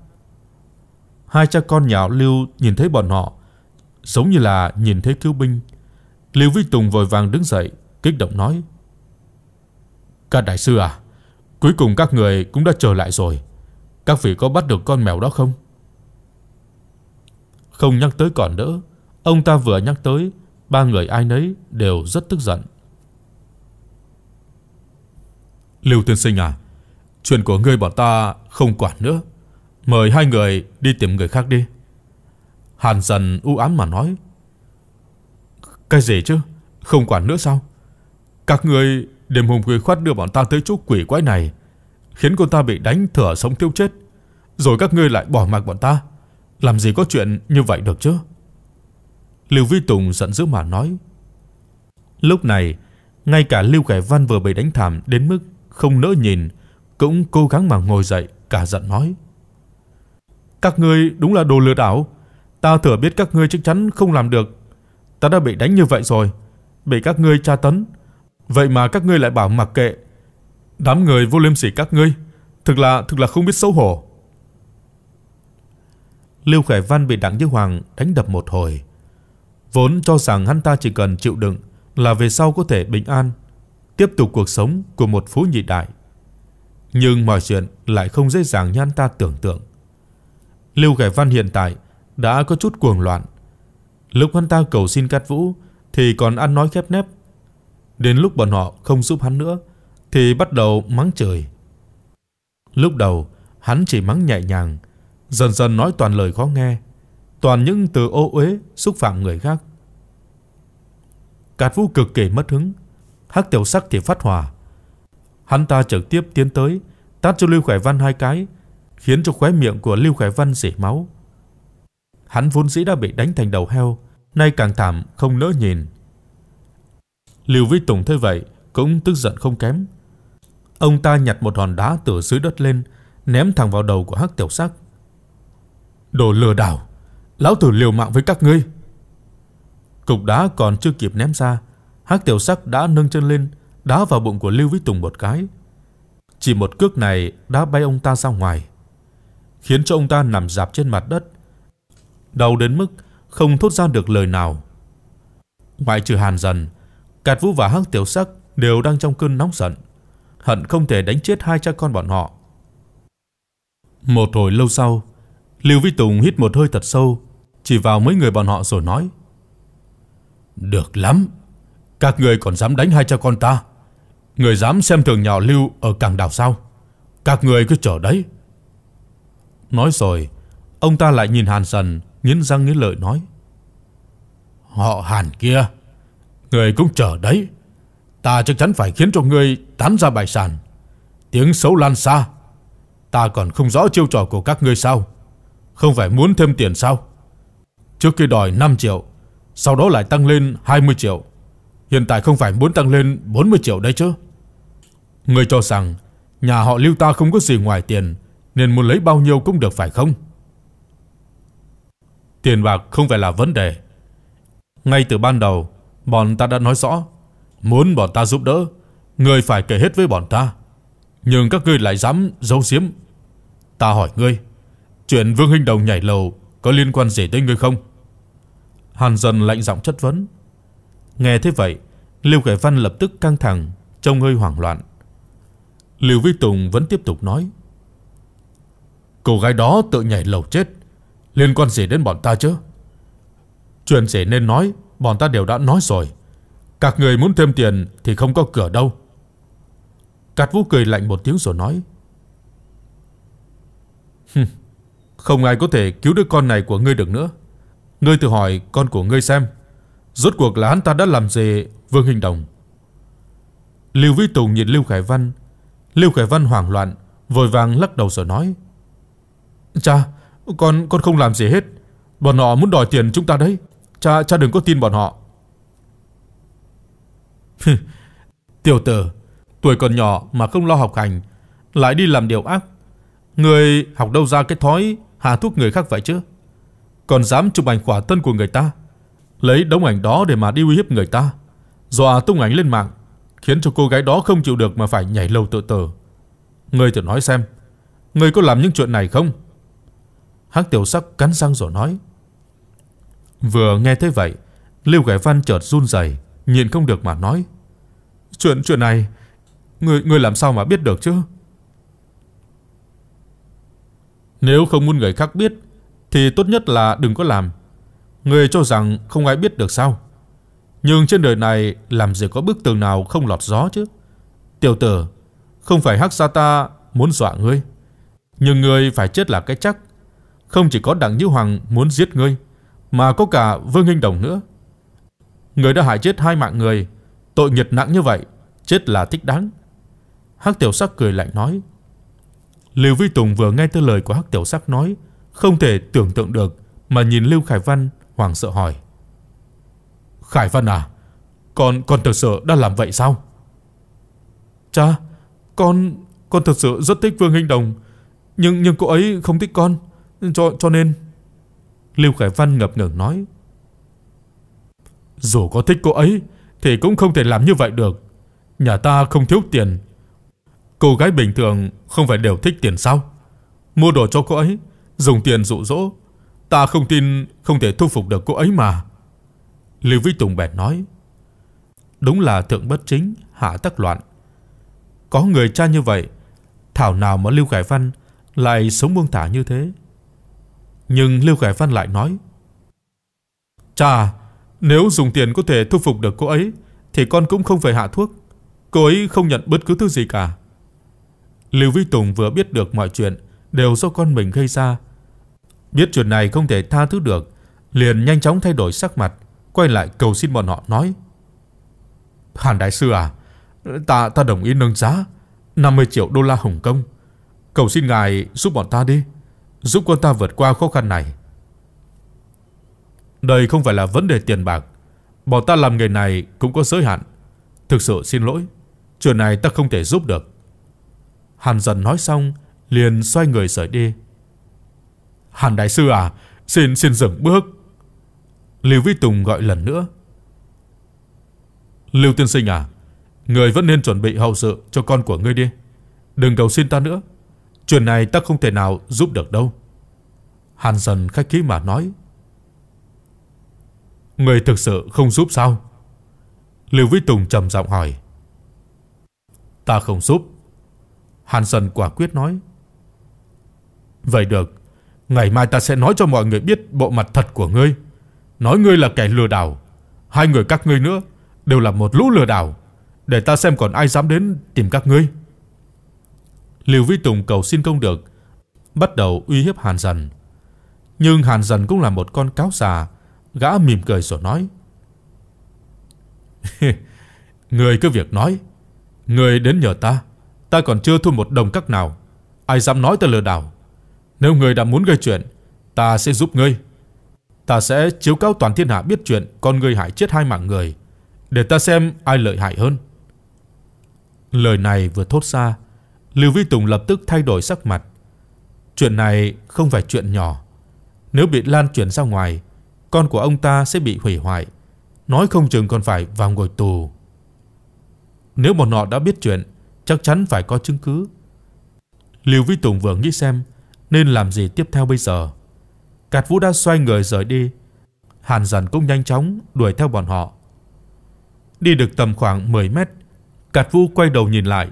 Hai cha con nhà họ Lưu nhìn thấy bọn họ, giống như là nhìn thấy cứu binh. Lưu Vi Tùng vội vàng đứng dậy, kích động nói: "Các đại sư à, cuối cùng các người cũng đã trở lại rồi. Các vị có bắt được con mèo đó không?" Không nhắc tới còn đỡ, ông ta vừa nhắc tới, ba người ai nấy đều rất tức giận. Lưu tiên sinh à, chuyện của ngươi bọn ta không quản nữa, mời hai người đi tìm người khác đi. Hàn dần u ám mà nói. Cái gì chứ, không quản nữa sao? Các người đêm hôm khuya khoắt đưa bọn ta tới chỗ quỷ quái này, khiến cô ta bị đánh thở sống tiêu chết, rồi các ngươi lại bỏ mặc bọn ta. Làm gì có chuyện như vậy được chứ? Lưu Vi Tùng giận dữ mà nói. Lúc này, ngay cả Lưu Khải Văn vừa bị đánh thảm đến mức không nỡ nhìn, cũng cố gắng mà ngồi dậy, cả giận nói: "Các ngươi đúng là đồ lừa đảo, ta thừa biết các ngươi chắc chắn không làm được. Ta đã bị đánh như vậy rồi, bị các ngươi tra tấn, vậy mà các ngươi lại bảo mặc kệ. Đám người vô liêm sỉ các ngươi, thực là thực là không biết xấu hổ." Lưu Khải Văn bị Đặng Như Hoàng đánh đập một hồi. Vốn cho rằng hắn ta chỉ cần chịu đựng là về sau có thể bình an, tiếp tục cuộc sống của một phú nhị đại. Nhưng mọi chuyện lại không dễ dàng như hắn ta tưởng tượng. Lưu Khải Văn hiện tại đã có chút cuồng loạn. Lúc hắn ta cầu xin Cát Vũ thì còn ăn nói khép nép. Đến lúc bọn họ không giúp hắn nữa thì bắt đầu mắng trời. Lúc đầu hắn chỉ mắng nhẹ nhàng, dần dần nói toàn lời khó nghe, toàn những từ ô uế xúc phạm người khác. Cát Vũ cực kỳ mất hứng, Hắc Tiểu Sắc thì phát hỏa. Hắn ta trực tiếp tiến tới, tát cho Lưu Khải Văn hai cái, khiến cho khóe miệng của Lưu Khải Văn rỉ máu. Hắn vốn dĩ đã bị đánh thành đầu heo, nay càng thảm không nỡ nhìn. Lưu Vĩ Tùng thấy vậy cũng tức giận không kém. Ông ta nhặt một hòn đá từ dưới đất lên, ném thẳng vào đầu của Hắc Tiểu Sắc. Đồ lừa đảo, lão tử liều mạng với các ngươi. Cục đá còn chưa kịp ném ra, Hắc Tiểu Sắc đã nâng chân lên, đá vào bụng của Lưu Vĩ Tùng một cái. Chỉ một cước này đã bay ông ta ra ngoài, khiến cho ông ta nằm dạp trên mặt đất, đau đến mức không thốt ra được lời nào. Ngoại trừ Hàn Dần, Cát Vũ và Hắc Tiểu Sắc đều đang trong cơn nóng giận, hận không thể đánh chết hai cha con bọn họ. Một hồi lâu sau, Lưu Vi Tùng hít một hơi thật sâu, chỉ vào mấy người bọn họ rồi nói: "Được lắm, các người còn dám đánh hai cha con ta? Người dám xem thường nhỏ Lưu ở cảng đảo sao? Các người cứ chờ đấy." Nói rồi, ông ta lại nhìn Hàn Sần, nghiến răng nghiến lợi nói: "Họ Hàn kia, người cũng chờ đấy." ta chắc chắn phải khiến cho người tán ra bại sản. Tiếng xấu lan xa, ta còn không rõ chiêu trò của các ngươi sao? Không phải muốn thêm tiền sao? Trước kia đòi 5 triệu, sau đó lại tăng lên 20 triệu. Hiện tại không phải muốn tăng lên 40 triệu đấy chứ? Người cho rằng nhà họ Lưu ta không có gì ngoài tiền, nên muốn lấy bao nhiêu cũng được phải không? Tiền bạc không phải là vấn đề. Ngay từ ban đầu, bọn ta đã nói rõ, muốn bọn ta giúp đỡ, người phải kể hết với bọn ta. Nhưng các ngươi lại dám giấu giếm. Ta hỏi ngươi, Chuyện Vương Hinh Đồng nhảy lầu có liên quan gì tới ngươi không? Hàn Dần lạnh giọng chất vấn. Nghe thế vậy, Lưu Khải Văn lập tức căng thẳng, trông hơi hoảng loạn. Lưu Vi Tùng vẫn tiếp tục nói: Cô gái đó tự nhảy lầu chết, liên quan gì đến bọn ta chứ? Chuyện gì nên nói, bọn ta đều đã nói rồi. Các người muốn thêm tiền thì không có cửa đâu. Cát Vũ cười lạnh một tiếng rồi nói: không ai có thể cứu đứa con này của ngươi được nữa. Ngươi tự hỏi con của ngươi xem, rốt cuộc là hắn ta đã làm gì Vương Hình Đồng?" Lưu Vĩ Tùng nhìn Lưu Khải Văn, Lưu Khải Văn hoảng loạn, vội vàng lắc đầu rồi nói: "Cha, con con không làm gì hết, bọn họ muốn đòi tiền chúng ta đấy. Cha cha đừng có tin bọn họ." (laughs) Tiểu tử, tuổi còn nhỏ mà không lo học hành, lại đi làm điều ác, người học đâu ra cái thói hà thuốc người khác vậy chứ? Còn dám chụp ảnh khỏa thân của người ta, lấy đống ảnh đó để mà đi uy hiếp người ta, dọa tung ảnh lên mạng, khiến cho cô gái đó không chịu được mà phải nhảy lầu tự tử. người thử nói xem, người có làm những chuyện này không? Hắc Tiểu Sắc cắn răng rồi nói. Vừa nghe thế vậy, Lưu Gải Văn chợt run rẩy, nhịn không được mà nói: "Chuyện chuyện này, người người làm sao mà biết được chứ?" Nếu không muốn người khác biết thì tốt nhất là đừng có làm. Người cho rằng không ai biết được sao? Nhưng trên đời này làm gì có bức tường nào không lọt gió chứ? Tiểu tử, không phải Hắc Sa ta muốn dọa ngươi, nhưng ngươi phải chết là cái chắc. Không chỉ có Đặng Như Hoàng muốn giết ngươi, mà có cả Vương Hinh Đồng nữa. Ngươi đã hại chết hai mạng người, tội nghiệp nặng như vậy, chết là thích đáng. Hắc Tiểu Sắc cười lạnh nói: Lưu Vi Tùng vừa nghe tới lời của Hắc Tiểu Sắc nói, không thể tưởng tượng được mà nhìn Lưu Khải Văn hoảng sợ hỏi: "Khải Văn à, con con thực sự đã làm vậy sao?" "Cha, con con thực sự rất thích Vương Hinh Đồng, nhưng nhưng cô ấy không thích con, cho cho nên." Lưu Khải Văn ngập ngừng nói: "Dù có thích cô ấy thì cũng không thể làm như vậy được. Nhà ta không thiếu tiền, Cô gái bình thường không phải đều thích tiền sao? Mua đồ cho cô ấy, dùng tiền dụ dỗ, ta không tin không thể thu phục được cô ấy mà." Lưu Vĩ Tùng bèn nói. Đúng là thượng bất chính, hạ tắc loạn. Có người cha như vậy, thảo nào mà Lưu Khải Văn lại sống buông thả như thế. Nhưng Lưu Khải Văn lại nói: "Cha, nếu dùng tiền có thể thu phục được cô ấy thì con cũng không phải hạ thuốc. Cô ấy không nhận bất cứ thứ gì cả. Lưu Vi Tùng vừa biết được mọi chuyện đều do con mình gây ra. Biết chuyện này không thể tha thứ được, liền nhanh chóng thay đổi sắc mặt, quay lại cầu xin bọn họ nói: "Hàn đại sư à, ta ta đồng ý nâng giá 50 triệu đô la Hồng Kông. Cầu xin ngài giúp bọn ta đi, giúp con ta vượt qua khó khăn này." Đây không phải là vấn đề tiền bạc, bọn ta làm nghề này cũng có giới hạn. Thực sự xin lỗi, chuyện này ta không thể giúp được. Hàn dần nói xong, liền xoay người rời đi. Hàn đại sư à, xin xin dừng bước. Lưu Vi Tùng gọi lần nữa. Lưu tiên sinh à, người vẫn nên chuẩn bị hậu sự cho con của ngươi đi. Đừng cầu xin ta nữa. Chuyện này ta không thể nào giúp được đâu. Hàn dần khách khí mà nói. Người thực sự không giúp sao? Lưu Vi Tùng trầm giọng hỏi. Ta không giúp, Hàn Sần quả quyết nói. Vậy được, ngày mai ta sẽ nói cho mọi người biết bộ mặt thật của ngươi. Nói ngươi là kẻ lừa đảo, hai người các ngươi nữa đều là một lũ lừa đảo, để ta xem còn ai dám đến tìm các ngươi. Lưu Vi Tùng cầu xin công được, bắt đầu uy hiếp Hàn Dần. Nhưng Hàn Dần cũng là một con cáo già, gã mỉm cười rồi nói: (laughs) Người cứ việc nói, người đến nhờ ta, ta còn chưa thu một đồng cắc nào. Ai dám nói ta lừa đảo? Nếu người đã muốn gây chuyện, ta sẽ giúp ngươi. Ta sẽ chiếu cáo toàn thiên hạ biết chuyện con ngươi hại chết hai mạng người, để ta xem ai lợi hại hơn. Lời này vừa thốt ra, Lưu Vi Tùng lập tức thay đổi sắc mặt. Chuyện này không phải chuyện nhỏ. Nếu bị lan truyền ra ngoài, con của ông ta sẽ bị hủy hoại, nói không chừng còn phải vào ngồi tù. Nếu bọn họ đã biết chuyện, chắc chắn phải có chứng cứ. Liêu Vĩ Tùng vừa nghĩ xem nên làm gì tiếp theo bây giờ. Cát Vũ đã xoay người rời đi. Hàn Dần cũng nhanh chóng đuổi theo bọn họ. Đi được tầm khoảng 10 mét, Cát Vũ quay đầu nhìn lại.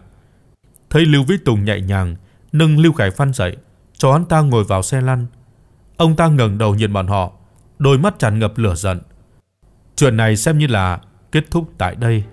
Thấy Lưu Vĩ Tùng nhẹ nhàng nâng Lưu Khải Phan dậy, cho hắn ta ngồi vào xe lăn. Ông ta ngẩng đầu nhìn bọn họ, đôi mắt tràn ngập lửa giận. Chuyện này xem như là kết thúc tại đây.